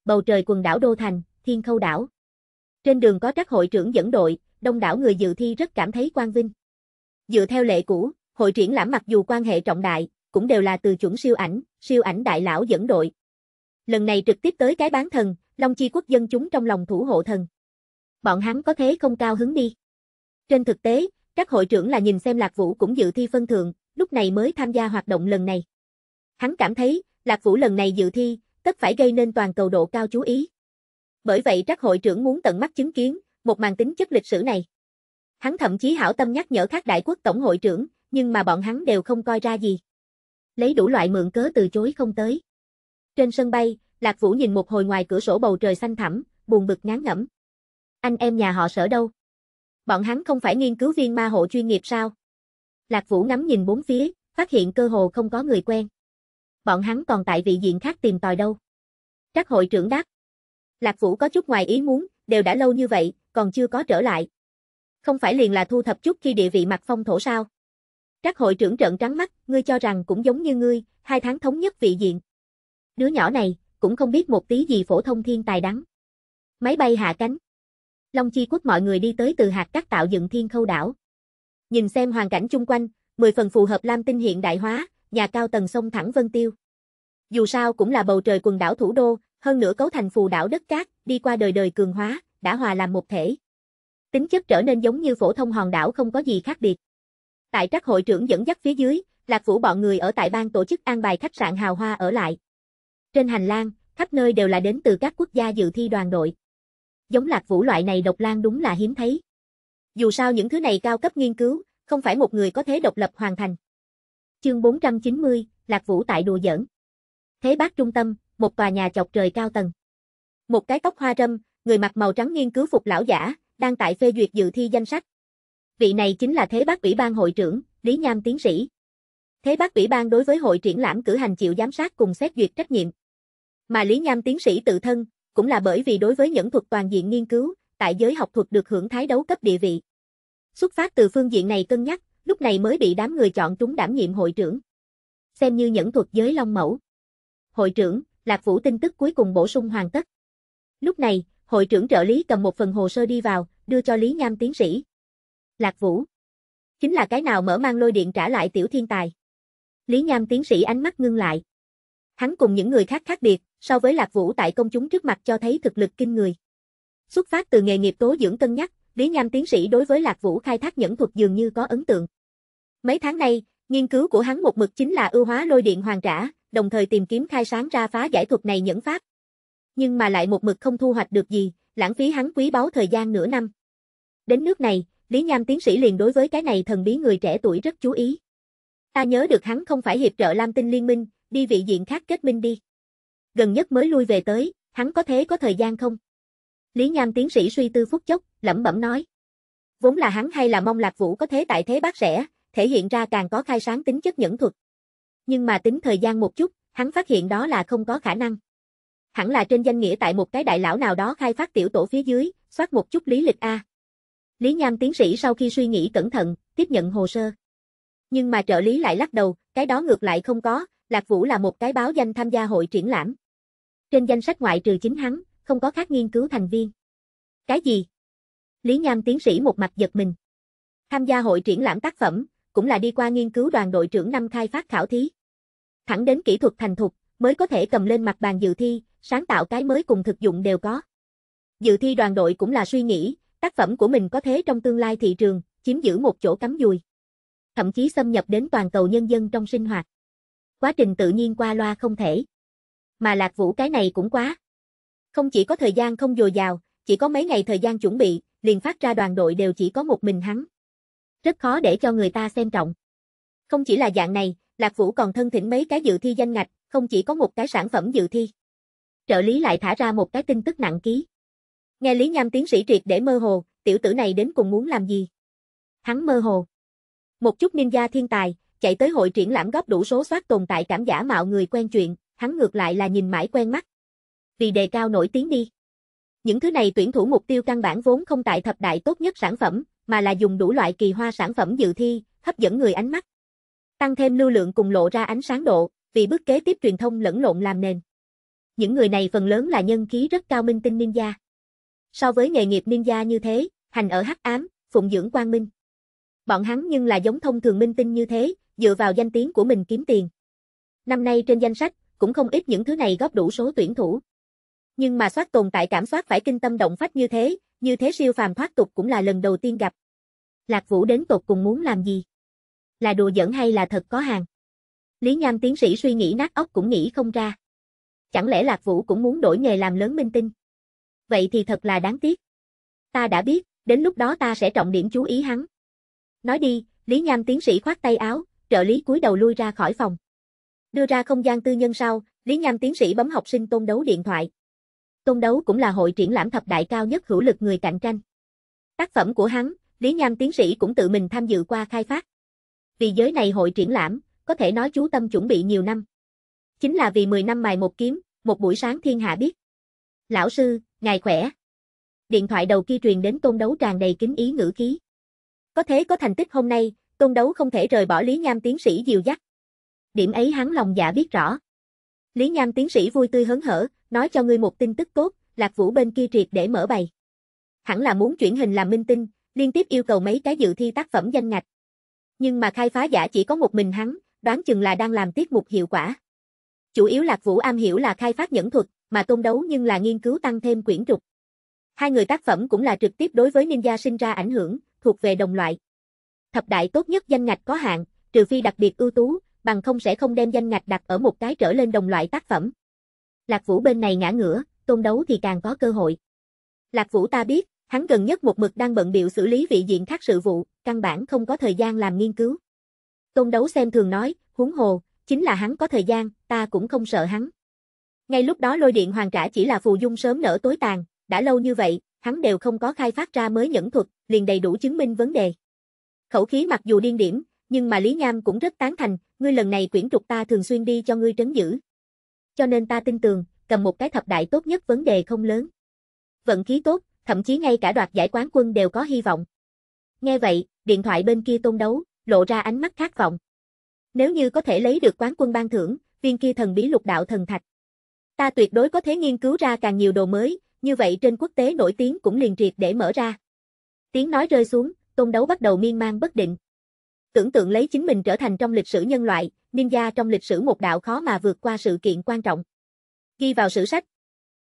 Bầu trời quần đảo Đô Thành, Thiên Khâu Đảo. Trên đường có các hội trưởng dẫn đội, đông đảo người dự thi rất cảm thấy quan vinh. Dựa theo lệ cũ, hội triển lãm mặc dù quan hệ trọng đại, cũng đều là từ chuẩn siêu ảnh, siêu ảnh đại lão dẫn đội. Lần này trực tiếp tới cái bán thần, Long Chi quốc dân chúng trong lòng thủ hộ thần. Bọn hắn có thế không cao hứng đi. Trên thực tế, các hội trưởng là nhìn xem Lạc Vũ cũng dự thi phân thường lúc này mới tham gia hoạt động lần này. Hắn cảm thấy, Lạc Vũ lần này dự thi, tất phải gây nên toàn cầu độ cao chú ý. Bởi vậy trắc hội trưởng muốn tận mắt chứng kiến, một màn tính chất lịch sử này. Hắn thậm chí hảo tâm nhắc nhở các đại quốc tổng hội trưởng, nhưng mà bọn hắn đều không coi ra gì. Lấy đủ loại mượn cớ từ chối không tới. Trên sân bay, Lạc Vũ nhìn một hồi ngoài cửa sổ bầu trời xanh thẳm, buồn bực ngán ngẩm. Anh em nhà họ sở đâu? Bọn hắn không phải nghiên cứu viên ma hộ chuyên nghiệp sao? Lạc Vũ ngắm nhìn bốn phía, phát hiện cơ hồ không có người quen bọn hắn còn tại vị diện khác tìm tòi đâu. Trác hội trưởng đáp. Lạc Vũ có chút ngoài ý muốn, đều đã lâu như vậy, còn chưa có trở lại. Không phải liền là thu thập chút khi địa vị mặt phong thổ sao? Trác hội trưởng trợn trắng mắt, ngươi cho rằng cũng giống như ngươi, hai tháng thống nhất vị diện. Đứa nhỏ này, cũng không biết một tí gì phổ thông thiên tài đắng. Máy bay hạ cánh. Long Chi Quốc mọi người đi tới từ hạt cát tạo dựng thiên khâu đảo. Nhìn xem hoàn cảnh chung quanh, mười phần phù hợp Lam Tinh hiện đại hóa, nhà cao tầng sông thẳng Vân Tiêu. Dù sao cũng là bầu trời quần đảo thủ đô, hơn nữa cấu thành phù đảo đất cát, đi qua đời đời cường hóa, đã hòa làm một thể. Tính chất trở nên giống như phổ thông hòn đảo không có gì khác biệt. Tại trắc hội trưởng dẫn dắt phía dưới, Lạc Vũ bọn người ở tại bang tổ chức an bài khách sạn hào hoa ở lại. Trên hành lang, khắp nơi đều là đến từ các quốc gia dự thi đoàn đội. Giống Lạc Vũ loại này độc lang đúng là hiếm thấy. Dù sao những thứ này cao cấp nghiên cứu, không phải một người có thế độc lập hoàn thành. Chương 490, Lạc Vũ tại đùa giỡn. Thế bác trung tâm, một tòa nhà chọc trời cao tầng. Một cái tóc hoa râm, người mặc màu trắng nghiên cứu phục lão giả, đang tại phê duyệt dự thi danh sách. Vị này chính là Thế bác Ủy ban hội trưởng, Lý Nham tiến sĩ. Thế bác Ủy ban đối với hội triển lãm cử hành chịu giám sát cùng xét duyệt trách nhiệm. Mà Lý Nham tiến sĩ tự thân, cũng là bởi vì đối với những thuật toàn diện nghiên cứu, tại giới học thuật được hưởng thái đấu cấp địa vị. Xuất phát từ phương diện này cân nhắc, lúc này mới bị đám người chọn trúng đảm nhiệm hội trưởng. Xem như nhẫn thuật giới long mẫu. Hội trưởng, Lạc Vũ tin tức cuối cùng bổ sung hoàn tất. Lúc này, hội trưởng trợ lý cầm một phần hồ sơ đi vào, đưa cho Lý Nham tiến sĩ. Lạc Vũ. Chính là cái nào mở mang lôi điện trả lại tiểu thiên tài. Lý Nham tiến sĩ ánh mắt ngưng lại. Hắn cùng những người khác khác biệt, so với Lạc Vũ tại công chúng trước mặt cho thấy thực lực kinh người. Xuất phát từ nghề nghiệp tố dưỡng cân nhắc, Lý Nham tiến sĩ đối với Lạc Vũ khai thác nhẫn thuật dường như có ấn tượng. Mấy tháng nay, nghiên cứu của hắn một mực chính là ưu hóa lôi điện hoàng trả, đồng thời tìm kiếm khai sáng ra phá giải thuật này nhẫn pháp. Nhưng mà lại một mực không thu hoạch được gì, lãng phí hắn quý báu thời gian nửa năm. Đến nước này, Lý Nham tiến sĩ liền đối với cái này thần bí người trẻ tuổi rất chú ý. Ta nhớ được hắn không phải hiệp trợ Lam Tinh Liên minh, đi vị diện khác kết minh đi. Gần nhất mới lui về tới, hắn có thế có thời gian không? Lý Nham tiến sĩ suy tư phút chốc, lẩm bẩm nói. Vốn là hắn hay là mong Lạc Vũ có thế tại thế bác rẻ, thể hiện ra càng có khai sáng tính chất nhẫn thuật. Nhưng mà tính thời gian một chút, hắn phát hiện đó là không có khả năng. Hẳn là trên danh nghĩa tại một cái đại lão nào đó khai phát tiểu tổ phía dưới, soát một chút lý lịch A. Lý Nham tiến sĩ sau khi suy nghĩ cẩn thận, tiếp nhận hồ sơ. Nhưng mà trợ lý lại lắc đầu, cái đó ngược lại không có, Lạc Vũ là một cái báo danh tham gia hội triển lãm. Trên danh sách ngoại trừ chính hắn, không có khác nghiên cứu thành viên. Cái gì? Lý Nham tiến sĩ một mặt giật mình. Tham gia hội triển lãm tác phẩm, cũng là đi qua nghiên cứu đoàn đội trưởng năm khai phát khảo thí. Thẳng đến kỹ thuật thành thục, mới có thể cầm lên mặt bàn dự thi, sáng tạo cái mới cùng thực dụng đều có. Dự thi đoàn đội cũng là suy nghĩ, tác phẩm của mình có thế trong tương lai thị trường, chiếm giữ một chỗ cắm dùi. Thậm chí xâm nhập đến toàn cầu nhân dân trong sinh hoạt. Quá trình tự nhiên qua loa không thể. Mà Lạc Vũ cái này cũng quá. Không chỉ có thời gian không dồi dào, chỉ có mấy ngày thời gian chuẩn bị, liền phát ra đoàn đội đều chỉ có một mình hắn rất khó để cho người ta xem trọng. Không chỉ là dạng này, Lạc Vũ còn thân thỉnh mấy cái dự thi danh ngạch, không chỉ có một cái sản phẩm dự thi. Trợ lý lại thả ra một cái tin tức nặng ký. Nghe Lý Nham tiến sĩ triệt để mơ hồ, tiểu tử này đến cùng muốn làm gì? Hắn mơ hồ. Một chút ninja thiên tài, chạy tới hội triển lãm góp đủ số soát tồn tại cảm giả mạo người quen chuyện, hắn ngược lại là nhìn mãi quen mắt. Vì đề cao nổi tiếng đi. Những thứ này tuyển thủ mục tiêu căn bản vốn không tại thập đại tốt nhất sản phẩm, mà là dùng đủ loại kỳ hoa sản phẩm dự thi, hấp dẫn người ánh mắt. Tăng thêm lưu lượng cùng lộ ra ánh sáng độ, vì bước kế tiếp truyền thông lẫn lộn làm nền. Những người này phần lớn là nhân khí rất cao minh tinh ninja. So với nghề nghiệp ninja như thế, hành ở hắc ám, phụng dưỡng quang minh. Bọn hắn nhưng là giống thông thường minh tinh như thế, dựa vào danh tiếng của mình kiếm tiền. Năm nay trên danh sách, cũng không ít những thứ này góp đủ số tuyển thủ. Nhưng mà soát tồn tại cảm soát phải kinh tâm động phách như thế, như thế siêu phàm thoát tục cũng là lần đầu tiên gặp. Lạc Vũ đến tục cùng muốn làm gì? Là đùa giỡn hay là thật có hàng? Lý Nham tiến sĩ suy nghĩ nát óc cũng nghĩ không ra. Chẳng lẽ Lạc Vũ cũng muốn đổi nghề làm lớn minh tinh? Vậy thì thật là đáng tiếc. Ta đã biết, đến lúc đó ta sẽ trọng điểm chú ý hắn. Nói đi, Lý Nham tiến sĩ khoát tay áo, trợ lý cúi đầu lui ra khỏi phòng. Đưa ra không gian tư nhân sau, Lý Nham tiến sĩ bấm học sinh tôn đấu điện thoại, Tôn đấu cũng là hội triển lãm thập đại cao nhất hữu lực người cạnh tranh. Tác phẩm của hắn, Lý Nham tiến sĩ cũng tự mình tham dự qua khai phát. Vì giới này hội triển lãm, có thể nói chú tâm chuẩn bị nhiều năm. Chính là vì 10 năm mài một kiếm, một buổi sáng thiên hạ biết. Lão sư, ngài khỏe. Điện thoại đầu kia truyền đến tôn đấu tràn đầy kính ý ngữ khí. Có thế có thành tích hôm nay, tôn đấu không thể rời bỏ Lý Nham tiến sĩ dìu dắt. Điểm ấy hắn lòng dạ biết rõ. Lý Nham tiến sĩ vui tươi hớn hở, nói cho ngươi một tin tức tốt, Lạc Vũ bên kia triệt để mở bày. Hẳn là muốn chuyển hình làm minh tinh, liên tiếp yêu cầu mấy cái dự thi tác phẩm danh ngạch. Nhưng mà khai phá giả chỉ có một mình hắn, đoán chừng là đang làm tiết mục hiệu quả. Chủ yếu Lạc Vũ am hiểu là khai phát nhẫn thuật, mà tôn đấu nhưng là nghiên cứu tăng thêm quyển trục. Hai người tác phẩm cũng là trực tiếp đối với ninja sinh ra ảnh hưởng, thuộc về đồng loại. Thập đại tốt nhất danh ngạch có hạn, trừ phi đặc biệt ưu tú, bằng không sẽ không đem danh ngạch đặt ở một cái trở lên đồng loại tác phẩm. Lạc Vũ bên này ngã ngửa, tôn đấu thì càng có cơ hội. Lạc Vũ ta biết, hắn gần nhất một mực đang bận biểu xử lý vị diện khác sự vụ, căn bản không có thời gian làm nghiên cứu. Tôn đấu xem thường nói, huống hồ, chính là hắn có thời gian, ta cũng không sợ hắn. Ngay lúc đó lôi điện hoàng trả chỉ là phù dung sớm nở tối tàn, đã lâu như vậy, hắn đều không có khai phát ra mới nhẫn thuật, liền đầy đủ chứng minh vấn đề. Khẩu khí mặc dù điên điểm, nhưng mà Lý Nham cũng rất tán thành, ngươi lần này quyển trục ta thường xuyên đi cho ngươi trấn giữ. Cho nên ta tin tưởng, cầm một cái thập đại tốt nhất vấn đề không lớn. Vận khí tốt, thậm chí ngay cả đoạt giải quán quân đều có hy vọng. Nghe vậy, điện thoại bên kia tôn đấu, lộ ra ánh mắt khát vọng. Nếu như có thể lấy được quán quân ban thưởng, viên kia thần bí lục đạo thần thạch. Ta tuyệt đối có thể nghiên cứu ra càng nhiều đồ mới, như vậy trên quốc tế nổi tiếng cũng liền triệt để mở ra. Tiếng nói rơi xuống, tôn đấu bắt đầu miên man bất định. Tưởng tượng lấy chính mình trở thành trong lịch sử nhân loại, ninja trong lịch sử một đạo khó mà vượt qua sự kiện quan trọng. Ghi vào sử sách.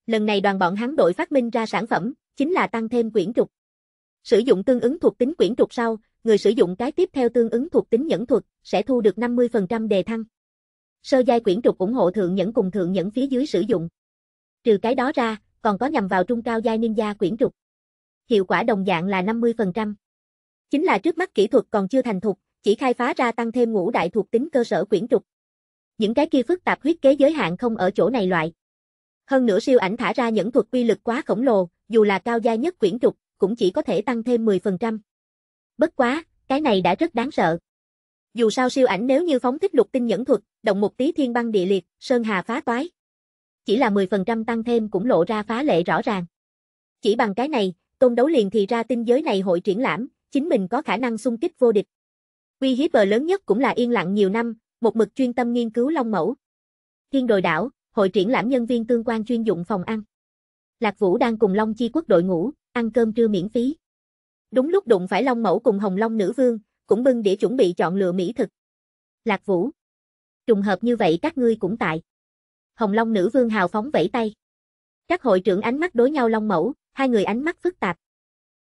Lần này đoàn bọn hắn đội phát minh ra sản phẩm, chính là tăng thêm quyển trục. Sử dụng tương ứng thuộc tính quyển trục sau, người sử dụng cái tiếp theo tương ứng thuộc tính nhẫn thuật, sẽ thu được 50% đề thăng. Sơ giai quyển trục ủng hộ thượng nhẫn cùng thượng nhẫn phía dưới sử dụng. Trừ cái đó ra, còn có nhằm vào trung cao giai ninja quyển trục. Hiệu quả đồng dạng là 50%. Chính là trước mắt kỹ thuật còn chưa thành thục, chỉ khai phá ra tăng thêm ngũ đại thuộc tính cơ sở quyển trục. Những cái kia phức tạp huyết kế giới hạn không ở chỗ này loại. Hơn nữa siêu ảnh thả ra những thuật quy lực quá khổng lồ, dù là cao gia nhất quyển trục, cũng chỉ có thể tăng thêm 10%. Bất quá, cái này đã rất đáng sợ. Dù sao siêu ảnh nếu như phóng thích lục tinh nhẫn thuật, động một tí thiên băng địa liệt, sơn hà phá toái. Chỉ là 10% tăng thêm cũng lộ ra phá lệ rõ ràng. Chỉ bằng cái này, tôn đấu liền thì ra tinh giới này hội triển lãm, chính mình có khả năng xung kích vô địch. Uy hiếp bờ lớn nhất cũng là yên lặng nhiều năm, một mực chuyên tâm nghiên cứu long mẫu. Thiên đồi đảo, hội triển lãm nhân viên tương quan chuyên dụng phòng ăn. Lạc Vũ đang cùng Long Chi Quốc đội ngủ, ăn cơm trưa miễn phí. Đúng lúc đụng phải Long Mẫu cùng Hồng Long Nữ Vương, cũng bưng để chuẩn bị chọn lựa mỹ thực. Lạc Vũ. Trùng hợp như vậy các ngươi cũng tại. Hồng Long Nữ Vương hào phóng vẫy tay. Các hội trưởng ánh mắt đối nhau Long Mẫu, hai người ánh mắt phức tạp.